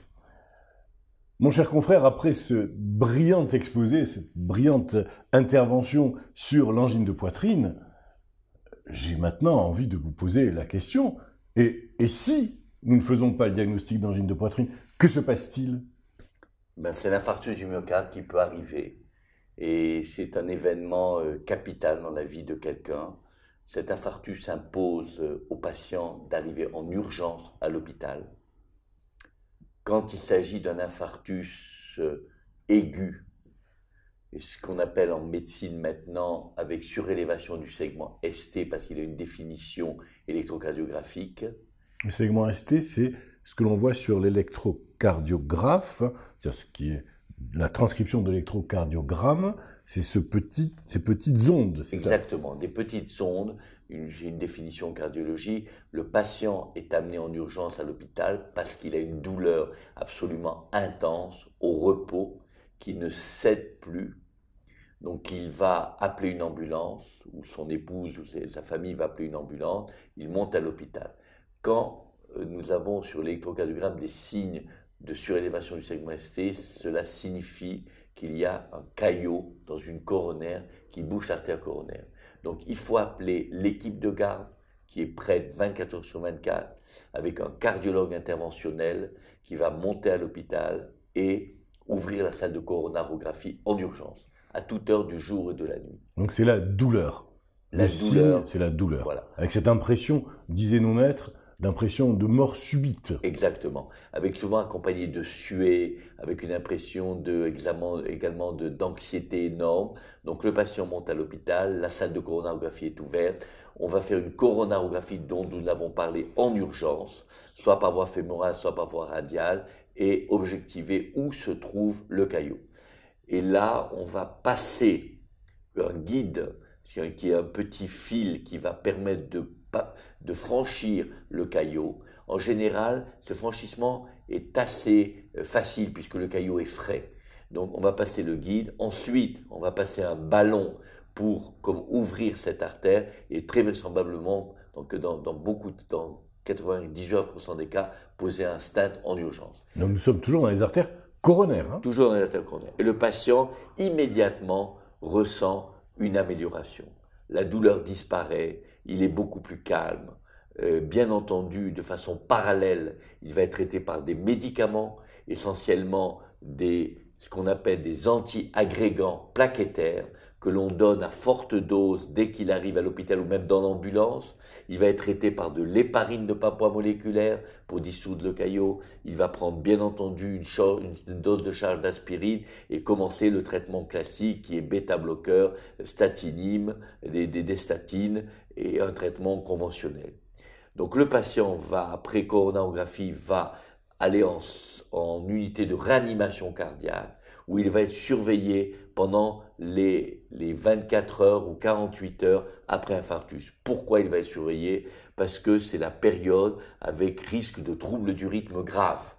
A: Mon cher confrère, après ce brillant exposé, cette brillante intervention sur l'angine de poitrine, j'ai maintenant envie de vous poser la question et, si nous ne faisons pas le diagnostic d'angine de poitrine, que se passe-t-il
B: ben, C'est l'infarctus du myocarde qui peut arriver. Et c'est un événement euh, capital dans la vie de quelqu'un. Cet infarctus impose euh, au aux patients d'arriver en urgence à l'hôpital. Quand il s'agit d'un infarctus euh, aigu, ce qu'on appelle en médecine maintenant, avec surélévation du segment ST, parce qu'il a une définition électrocardiographique.
A: Le segment ST, c'est ce que l'on voit sur l'électrocardiographe, c'est-à-dire ce qui est la transcription de l'électrocardiogramme, c'est ce petit, ces petites ondes.
B: Exactement, des petites ondes. J'ai une définition cardiologie. Le patient est amené en urgence à l'hôpital parce qu'il a une douleur absolument intense au repos qui ne cède plus donc il va appeler une ambulance, ou son épouse ou sa famille va appeler une ambulance, il monte à l'hôpital. Quand euh, nous avons sur l'électrocardiogramme des signes de surélévation du segment ST, cela signifie qu'il y a un caillot dans une coronaire qui bouche l'artère coronaire. Donc il faut appeler l'équipe de garde qui est prête 24 heures sur 24 avec un cardiologue interventionnel qui va monter à l'hôpital et ouvrir la salle de coronarographie en urgence à toute heure du jour et de la nuit.
A: Donc c'est la douleur. La douleur. C'est la douleur. Avec cette impression, disaient nos maîtres, d'impression de mort subite.
B: Exactement. Avec souvent accompagné de suée, avec une impression de, également d'anxiété énorme. Donc le patient monte à l'hôpital, la salle de coronarographie est ouverte. On va faire une coronarographie dont nous avons parlé en urgence, soit par voie fémorale, soit par voie radiale, et objectiver où se trouve le caillot. Et là, on va passer un guide, qui est un petit fil qui va permettre de, de franchir le caillot. En général, ce franchissement est assez euh, facile puisque le caillot est frais. Donc on va passer le guide. Ensuite, on va passer un ballon pour comme, ouvrir cette artère et très vraisemblablement, donc dans, beaucoup de temps, 99% des cas, poser un stent en urgence.
A: Donc nous sommes toujours dans les artères coronaire. Hein.
B: Toujours dans Et le patient immédiatement ressent une amélioration. La douleur disparaît, il est beaucoup plus calme. Euh, bien entendu, de façon parallèle, il va être traité par des médicaments, essentiellement des ce qu'on appelle des anti-agrégants plaquettaires que l'on donne à forte dose dès qu'il arrive à l'hôpital ou même dans l'ambulance. Il va être traité par de l'héparine de papois moléculaire pour dissoudre le caillot. Il va prendre bien entendu une, dose de charge d'aspirine et commencer le traitement classique qui est bêta-bloqueur, statinime, des, des, statines et un traitement conventionnel. Donc le patient va, après coronarographie, va aller en, en unité de réanimation cardiaque, où il va être surveillé pendant les, 24 heures ou 48 heures après infarctus. Pourquoi il va être surveillé Parce que c'est la période avec risque de troubles du rythme grave.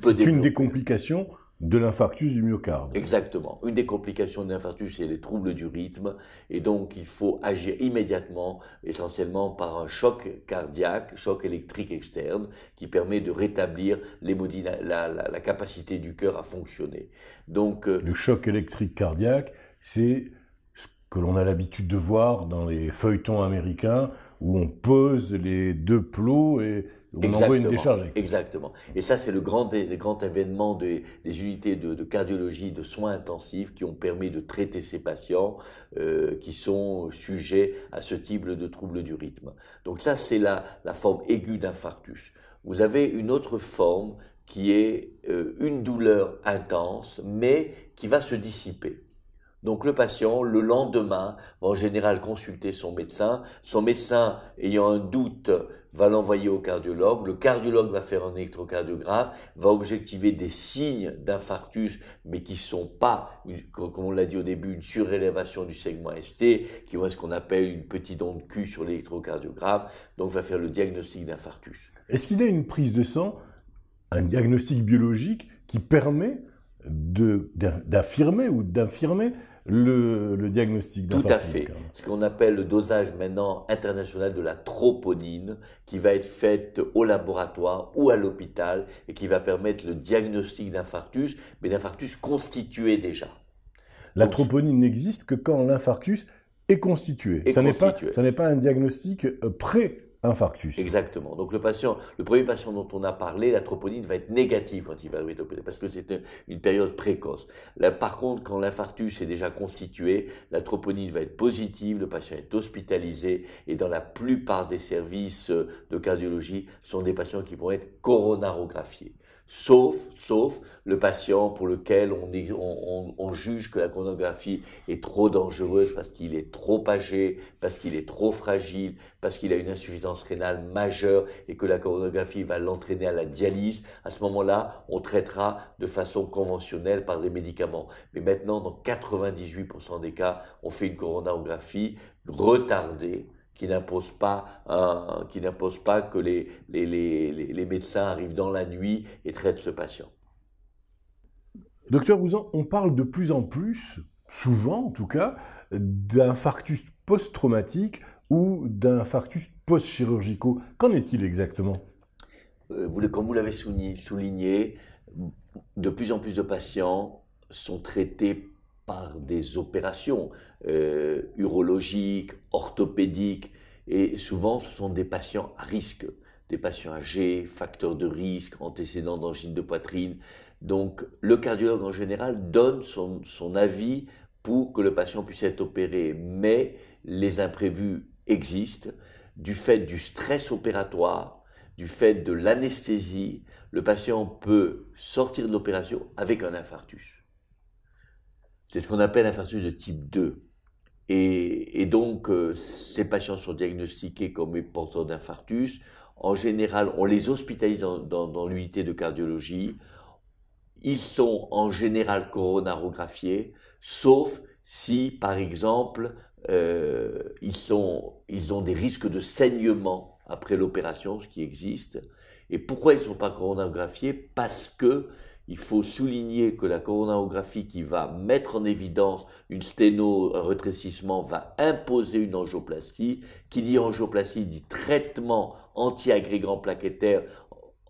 A: C'est une des complications de l'infarctus du myocarde.
B: Exactement. Une des complications de l'infarctus, c'est les troubles du rythme. Et donc, il faut agir immédiatement, essentiellement par un choc cardiaque, choc électrique externe, qui permet de rétablir la, la, capacité du cœur à fonctionner. Donc, euh, Le
A: choc électrique cardiaque, c'est ce que l'on a l'habitude de voir dans les feuilletons américains, où on pose les deux plots et Exactement. une décharge.
B: Exactement. Et ça, c'est le grand, événement des, unités de, cardiologie, de soins intensifs qui ont permis de traiter ces patients euh, qui sont sujets à ce type de troubles du rythme. Donc ça, c'est la, forme aiguë d'infarctus. Vous avez une autre forme qui est euh, une douleur intense, mais qui va se dissiper. Donc le patient, le lendemain, va en général consulter son médecin. Son médecin, ayant un doute, va l'envoyer au cardiologue. Le cardiologue va faire un électrocardiogramme, va objectiver des signes d'infarctus, mais qui ne sont pas, comme on l'a dit au début, une surélévation du segment ST, qui est ce qu'on appelle une petite onde Q sur l'électrocardiogramme. Donc va faire le diagnostic d'infarctus.
A: Est-ce qu'il y a une prise de sang, un diagnostic biologique qui permet d'affirmer ou d'infirmer le, diagnostic diagnostic Tout à fait.
B: Ce qu'on appelle le dosage maintenant international de la troponine, qui va être faite au laboratoire ou à l'hôpital et qui va permettre le diagnostic d'infarctus, mais d'infarctus constitué déjà.
A: La troponine n'existe que quand l'infarctus est constitué. ça n'est pas, pas, un diagnostic euh, pré Infarctus.
B: Exactement. Donc le premier patient dont on a parlé, la va être négative quand il va être opéré, parce que c'est une période précoce. par contre, quand l'infarctus est déjà constitué, la va être positive, le patient est hospitalisé, et dans la plupart des services de cardiologie, ce sont des patients qui vont être coronarographiés sauf, sauf le patient pour lequel on, juge que la coronographie est trop dangereuse parce qu'il est trop âgé, parce qu'il est trop fragile, parce qu'il a une insuffisance rénale majeure et que la coronographie va l'entraîner à la dialyse. À ce moment-là, on traitera de façon conventionnelle par des médicaments. Mais maintenant, dans 98% des cas, on fait une coronographie retardée qui n'impose pas, qui n'impose pas que les, les, les, les, médecins arrivent dans la nuit et traitent ce patient.
A: Docteur Bouzan, on parle de plus en plus, souvent en tout cas, d'infarctus post-traumatique ou d'infarctus post-chirurgicaux. Qu'en est-il exactement
B: euh, Comme vous l'avez souligné, de plus en plus de patients sont traités par des opérations euh, urologiques, orthopédiques, et souvent ce sont des patients à risque, des patients âgés, facteurs de risque, antécédents d'angine de poitrine. Donc le cardiologue en général donne son, son avis pour que le patient puisse être opéré, mais les imprévus existent du fait du stress opératoire, du fait de l'anesthésie, le patient peut sortir de l'opération avec un infarctus. C'est ce qu'on appelle un infarctus de type 2. Et, donc, euh, ces patients sont diagnostiqués comme porteurs d'infarctus. En général, on les hospitalise dans, l'unité de cardiologie. Ils sont en général coronarographiés, sauf si, par exemple, euh, ils, ils ont des risques de saignement après l'opération, ce qui existe. Et pourquoi ils ne sont pas coronarographiés Parce que il faut souligner que la coronarographie qui va mettre en évidence une sténo, un rétrécissement, va imposer une angioplastie. Qui dit angioplastie dit traitement anti-agrégant plaquettaire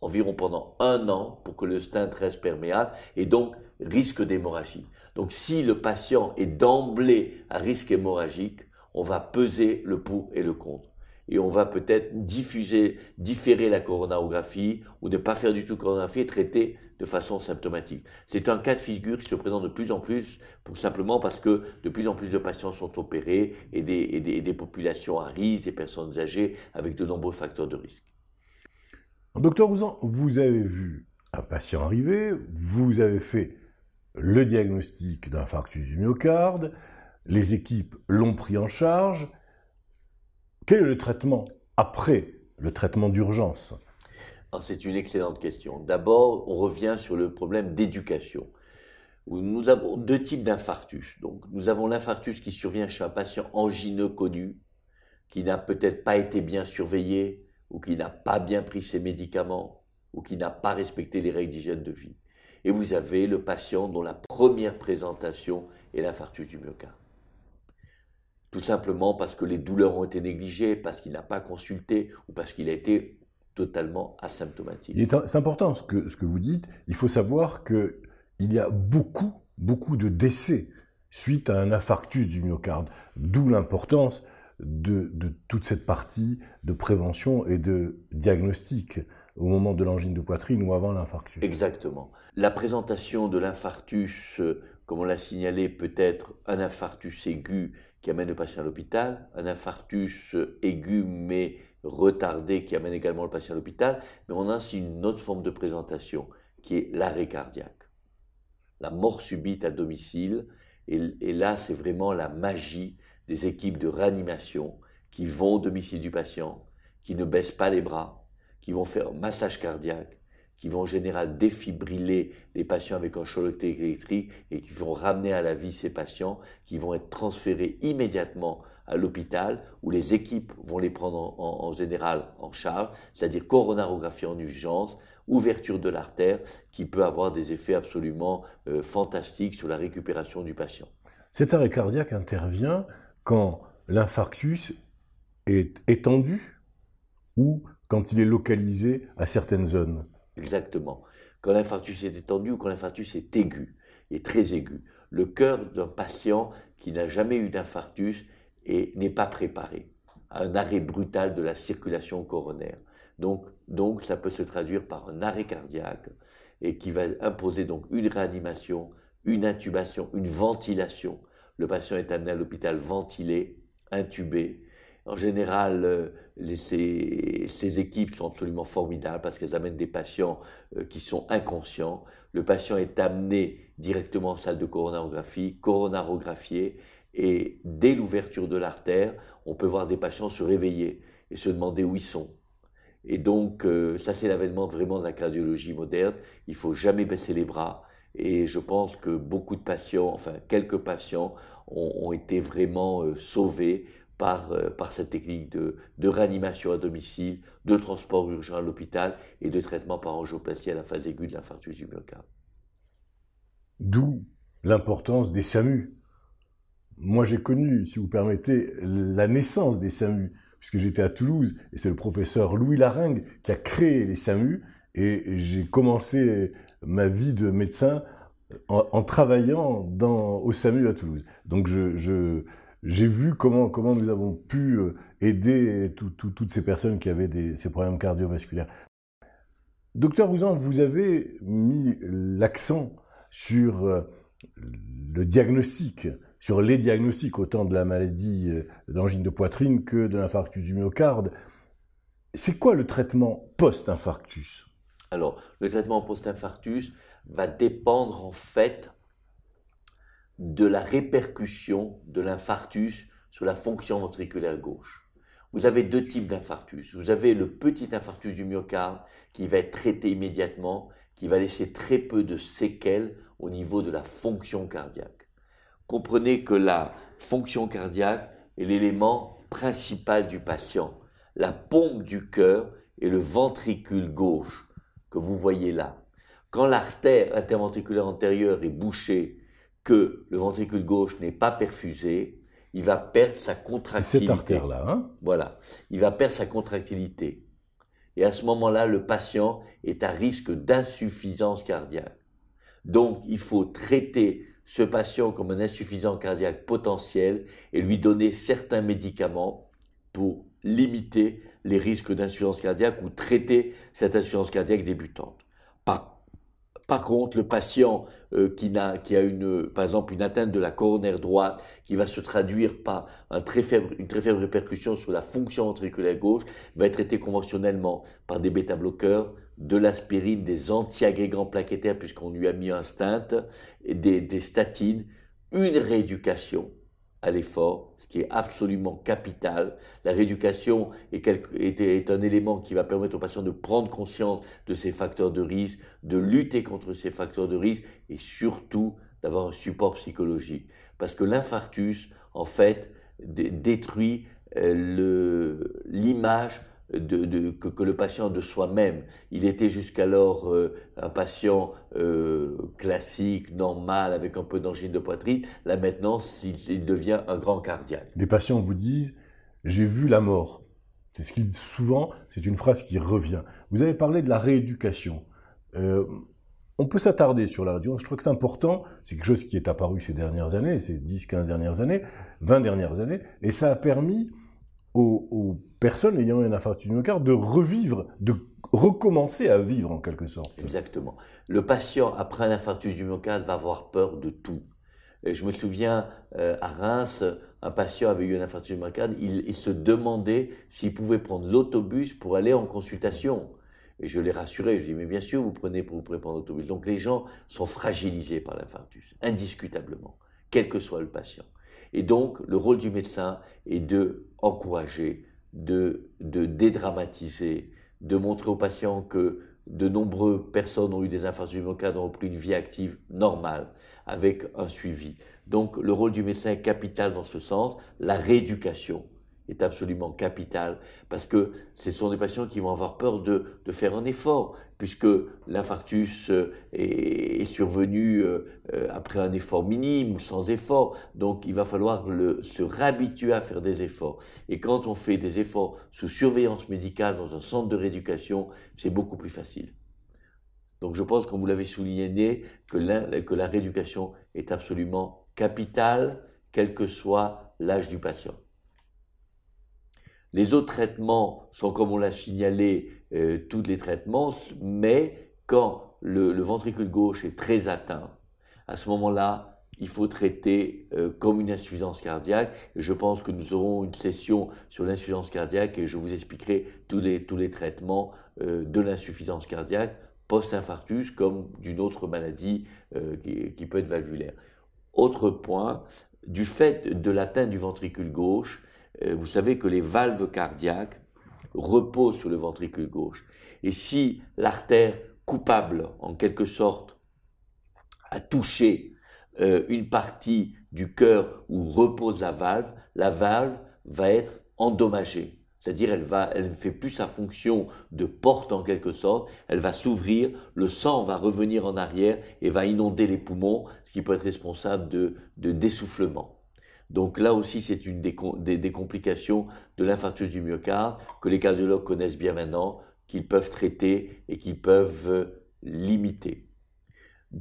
B: environ pendant un an pour que le stent reste perméable et donc risque d'hémorragie. Donc si le patient est d'emblée à risque hémorragique, on va peser le pour et le contre et on va peut-être diffuser, différer la coronarographie ou ne pas faire du tout coronarographie et traiter de façon symptomatique. C'est un cas de figure qui se présente de plus en plus, pour simplement parce que de plus en plus de patients sont opérés et des, des, populations à risque, des personnes âgées avec de nombreux facteurs de risque.
A: Docteur Rousan, vous avez vu un patient arriver, vous avez fait le diagnostic d'infarctus du myocarde, les équipes l'ont pris en charge, quel est le traitement après le traitement d'urgence
B: ah, C'est une excellente question. D'abord, on revient sur le problème d'éducation. Nous avons deux types d'infarctus. Donc, nous avons l'infarctus qui survient chez un patient angineux connu, qui n'a peut-être pas été bien surveillé, ou qui n'a pas bien pris ses médicaments, ou qui n'a pas respecté les règles d'hygiène de vie. Et vous avez le patient dont la première présentation est l'infarctus du myocarde tout simplement parce que les douleurs ont été négligées, parce qu'il n'a pas consulté ou parce qu'il a été totalement asymptomatique.
A: C'est important ce que, ce que vous dites. Il faut savoir qu'il y a beaucoup, beaucoup de décès suite à un infarctus du myocarde, d'où l'importance de, de, toute cette partie de prévention et de diagnostic au moment de l'angine de poitrine ou avant l'infarctus.
B: Exactement. La présentation de l'infarctus, euh, comme on l'a signalé, peut être un infarctus aigu qui amène le patient à l'hôpital, un infarctus aigu mais retardé qui amène également le patient à l'hôpital, mais on a aussi une autre forme de présentation qui est l'arrêt cardiaque, la mort subite à domicile, et, là c'est vraiment la magie des équipes de réanimation qui vont au domicile du patient, qui ne baissent pas les bras, qui vont faire un massage cardiaque, qui vont en général défibriller les patients avec un choc électrique et qui vont ramener à la vie ces patients qui vont être transférés immédiatement à l'hôpital où les équipes vont les prendre en, général en charge, c'est-à-dire coronarographie en urgence, ouverture de l'artère qui peut avoir des effets absolument euh, fantastiques sur la récupération du patient.
A: Cet arrêt cardiaque intervient quand l'infarctus est étendu ou quand il est localisé à certaines
B: zones. Exactement. Quand l'infarctus est étendu ou quand l'infarctus est aigu, est très aigu, le cœur d'un patient qui n'a jamais eu d'infarctus et n'est pas préparé à un arrêt brutal de la circulation coronaire. Donc, donc ça peut se traduire par un arrêt cardiaque et qui va imposer donc une réanimation, une intubation, une ventilation. Le patient est amené à l'hôpital ventilé, intubé, en général, euh, ces, équipes sont absolument formidables parce qu'elles amènent des patients euh, qui sont inconscients. Le patient est amené directement en salle de coronarographie, coronarographié, et dès l'ouverture de l'artère, on peut voir des patients se réveiller et se demander où ils sont. Et donc, euh, ça, c'est l'avènement vraiment de la cardiologie moderne. Il faut jamais baisser les bras. Et je pense que beaucoup de patients, enfin quelques patients, ont, été vraiment sauvés par, euh, par cette technique de, de, réanimation à domicile, de transport urgent à l'hôpital et de traitement par angioplastie à la phase aiguë de l'infarctus du myocarde.
A: D'où l'importance des SAMU. Moi, j'ai connu, si vous permettez, la naissance des SAMU, puisque j'étais à Toulouse et c'est le professeur Louis Laringue qui a créé les SAMU et j'ai commencé ma vie de médecin en, travaillant dans, au SAMU à Toulouse. Donc, je, je j'ai vu comment, comment nous avons pu euh, aider toutes ces personnes qui avaient ces problèmes cardiovasculaires. Docteur Bouzan, vous avez mis l'accent sur euh, le diagnostic, sur les diagnostics, autant de la maladie euh, d'angine de poitrine que de l'infarctus du myocarde. C'est quoi le traitement post-infarctus
B: Alors, le traitement post-infarctus va dépendre en fait de la répercussion de l'infarctus sur la fonction ventriculaire gauche. Vous avez deux types d'infarctus. Vous avez le petit infarctus du myocarde qui va être traité immédiatement, qui va laisser très peu de séquelles au niveau de la fonction cardiaque. Comprenez que la fonction cardiaque est l'élément principal du patient. La pompe du cœur est le ventricule gauche que vous voyez là. Quand l'artère interventriculaire antérieure est bouchée que le ventricule gauche n'est pas perfusé, il va perdre sa contractilité. Cette artère-là, hein Voilà. Il va perdre sa contractilité. Et à ce moment-là, le patient est à risque d'insuffisance cardiaque. Donc, il faut traiter ce patient comme un insuffisant cardiaque potentiel et lui donner certains médicaments pour limiter les risques d'insuffisance cardiaque ou traiter cette insuffisance cardiaque débutante. Par contre, le patient euh, qui, a, une, par exemple une atteinte de la coronaire droite, qui va se traduire par une très faible répercussion sur la fonction ventriculaire gauche, va être traité conventionnellement par des bêta-bloqueurs, de l'aspirine, des antiagrégants plaquettaires, puisqu'on lui a mis un stint, des statines, une rééducation à l'effort, ce qui est absolument capital. La rééducation est, un élément qui va permettre aux patients de prendre conscience de ces facteurs de risque, de lutter contre ces facteurs de risque et surtout d'avoir un support psychologique. Parce que l'infarctus, en fait, détruit euh, l'image que, le patient de soi-même. Il était jusqu'alors euh, un patient euh, classique, normal, avec un peu d'angine de poitrine. Là maintenant, il, devient un grand cardiaque.
A: Les patients vous disent, j'ai vu la mort. C'est ce qui souvent, c'est une phrase qui revient. Vous avez parlé de la rééducation. Euh, on peut s'attarder sur la rééducation. Je crois que c'est important. C'est quelque chose qui est apparu ces dernières années, ces 10, 15 dernières années, 20 dernières années. Et ça a permis aux, personnes ayant un infarctus du myocarde de revivre, de recommencer à vivre en quelque sorte.
B: Exactement. Le patient, après un infarctus du myocarde, va avoir peur de tout. je me souviens, euh, à Reims, un patient avait eu un infarctus du myocarde, il, il se demandait s'il pouvait prendre l'autobus pour aller en consultation. Et je l'ai rassuré, je lui ai dit, mais bien sûr, vous prenez pour vous préparer l'autobus. Donc les gens sont fragilisés par l'infarctus, indiscutablement, quel que soit le patient. Et donc, le rôle du médecin est de encourager, de, dédramatiser, de montrer aux patients que de nombreuses personnes ont eu des infarctus du myocarde, ont pris une vie active normale, avec un suivi. Donc, le rôle du médecin est capital dans ce sens, la rééducation est absolument capital parce que ce sont des patients qui vont avoir peur de, de faire un effort puisque l'infarctus euh, est, survenu euh, euh, après un effort minime, sans effort. Donc il va falloir le, se réhabituer à faire des efforts. Et quand on fait des efforts sous surveillance médicale dans un centre de rééducation, c'est beaucoup plus facile. Donc je pense, comme vous l'avez souligné, que la, que la rééducation est absolument capitale, quel que soit l'âge du patient. Les autres traitements sont, comme on l'a signalé, euh, tous les traitements, mais quand le, ventricule gauche est très atteint, à ce moment-là, il faut traiter euh, comme une insuffisance cardiaque. je pense que nous aurons une session sur l'insuffisance cardiaque et je vous expliquerai tous les, tous les traitements euh, de l'insuffisance cardiaque post-infarctus comme d'une autre maladie qui peut être valvulaire. Autre point, du fait de l'atteinte du ventricule gauche, euh, vous savez que les valves cardiaques reposent sur le ventricule gauche. Et si l'artère coupable, en quelque sorte, a touché euh, une partie du cœur où repose la valve, la valve va être endommagée. C'est-à-dire elle ne fait plus sa fonction de porte en quelque sorte, elle va s'ouvrir, le sang va revenir en arrière et va inonder les poumons, ce qui peut être responsable de, de dessoufflement. Donc là aussi, c'est une des, complications de l'infarctus du myocarde que les cardiologues connaissent bien maintenant, qu'ils peuvent traiter et qu'ils peuvent euh, limiter.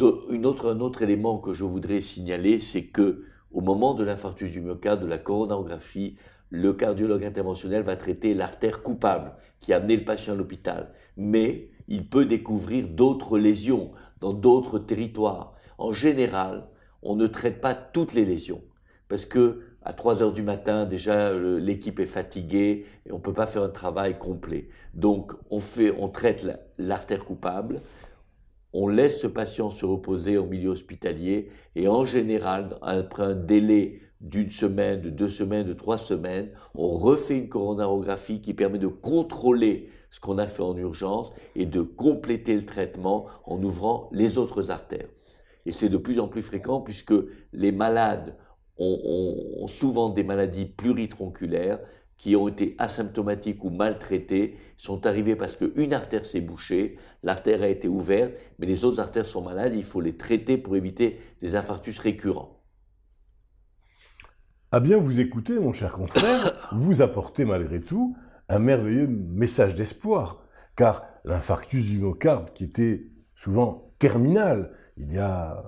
B: autre, un autre élément que je voudrais signaler, c'est que au moment de l'infarctus du myocarde, de la coronarographie, le cardiologue interventionnel va traiter l'artère coupable qui a amené le patient à l'hôpital. Mais il peut découvrir d'autres lésions dans d'autres territoires. En général, on ne traite pas toutes les lésions parce que à 3 heures du matin, déjà, l'équipe est fatiguée et on ne peut pas faire un travail complet. Donc, on, fait, on traite l'artère coupable, on laisse ce patient se reposer au milieu hospitalier et en général, après un délai d'une semaine, de deux semaines, de trois semaines, on refait une coronarographie qui permet de contrôler ce qu'on a fait en urgence et de compléter le traitement en ouvrant les autres artères. Et c'est de plus en plus fréquent puisque les malades ont, souvent des maladies pluritronculaires qui ont été asymptomatiques ou traitées, sont arrivées parce qu'une artère s'est bouchée, l'artère a été ouverte, mais les autres artères sont malades, il faut les traiter pour éviter des infarctus récurrents.
A: À bien vous écouter, mon cher confrère, vous apportez malgré tout un merveilleux message d'espoir, car l'infarctus du myocarde, qui était souvent terminal il y a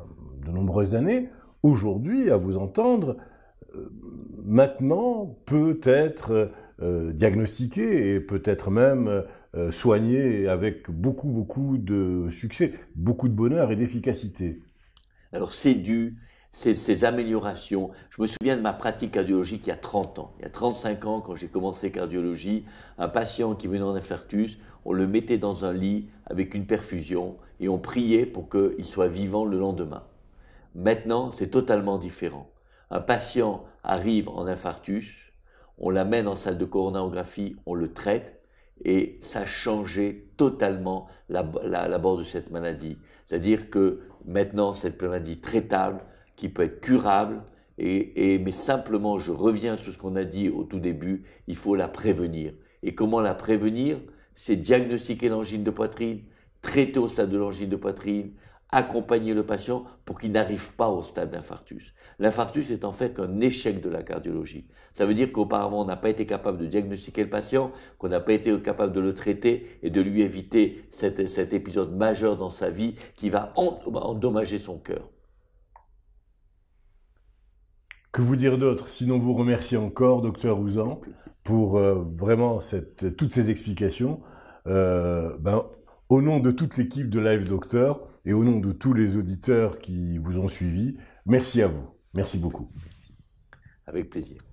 A: de nombreuses années, aujourd'hui, à vous entendre, euh, maintenant peut être euh, diagnostiqué et peut-être même euh, soigné avec beaucoup, beaucoup de succès, beaucoup de bonheur et d'efficacité.
B: Alors c'est dû, ces, ces, améliorations. Je me souviens de ma pratique cardiologique il y a 30 ans. Il y a 35 ans, quand j'ai commencé cardiologie, un patient qui venait en infarctus, on le mettait dans un lit avec une perfusion et on priait pour qu'il soit vivant le lendemain. Maintenant, c'est totalement différent. Un patient arrive en infarctus, on l'amène en salle de coronographie, on le traite, et ça a changé totalement l'abord de cette maladie. C'est-à-dire que maintenant, cette maladie traitable, qui peut être curable, et, et, mais simplement, je reviens sur ce qu'on a dit au tout début, il faut la prévenir. Et comment la prévenir C'est diagnostiquer l'angine de poitrine, traiter au stade de l'angine de poitrine, accompagner le patient pour qu'il n'arrive pas au stade d'infarctus. L'infarctus est en fait un échec de la cardiologie. Ça veut dire qu'auparavant, on n'a pas été capable de diagnostiquer le patient, qu'on n'a pas été capable de le traiter et de lui éviter cet, épisode majeur dans sa vie qui va bah, endommager son cœur.
A: Que vous dire d'autre Sinon, vous remercier encore, docteur Ouzan, pour euh, vraiment toutes ces explications. Euh, ben, au nom de toute l'équipe de Live Docteur, et au nom de tous les auditeurs qui vous ont suivis, merci à vous. Merci beaucoup. Avec plaisir.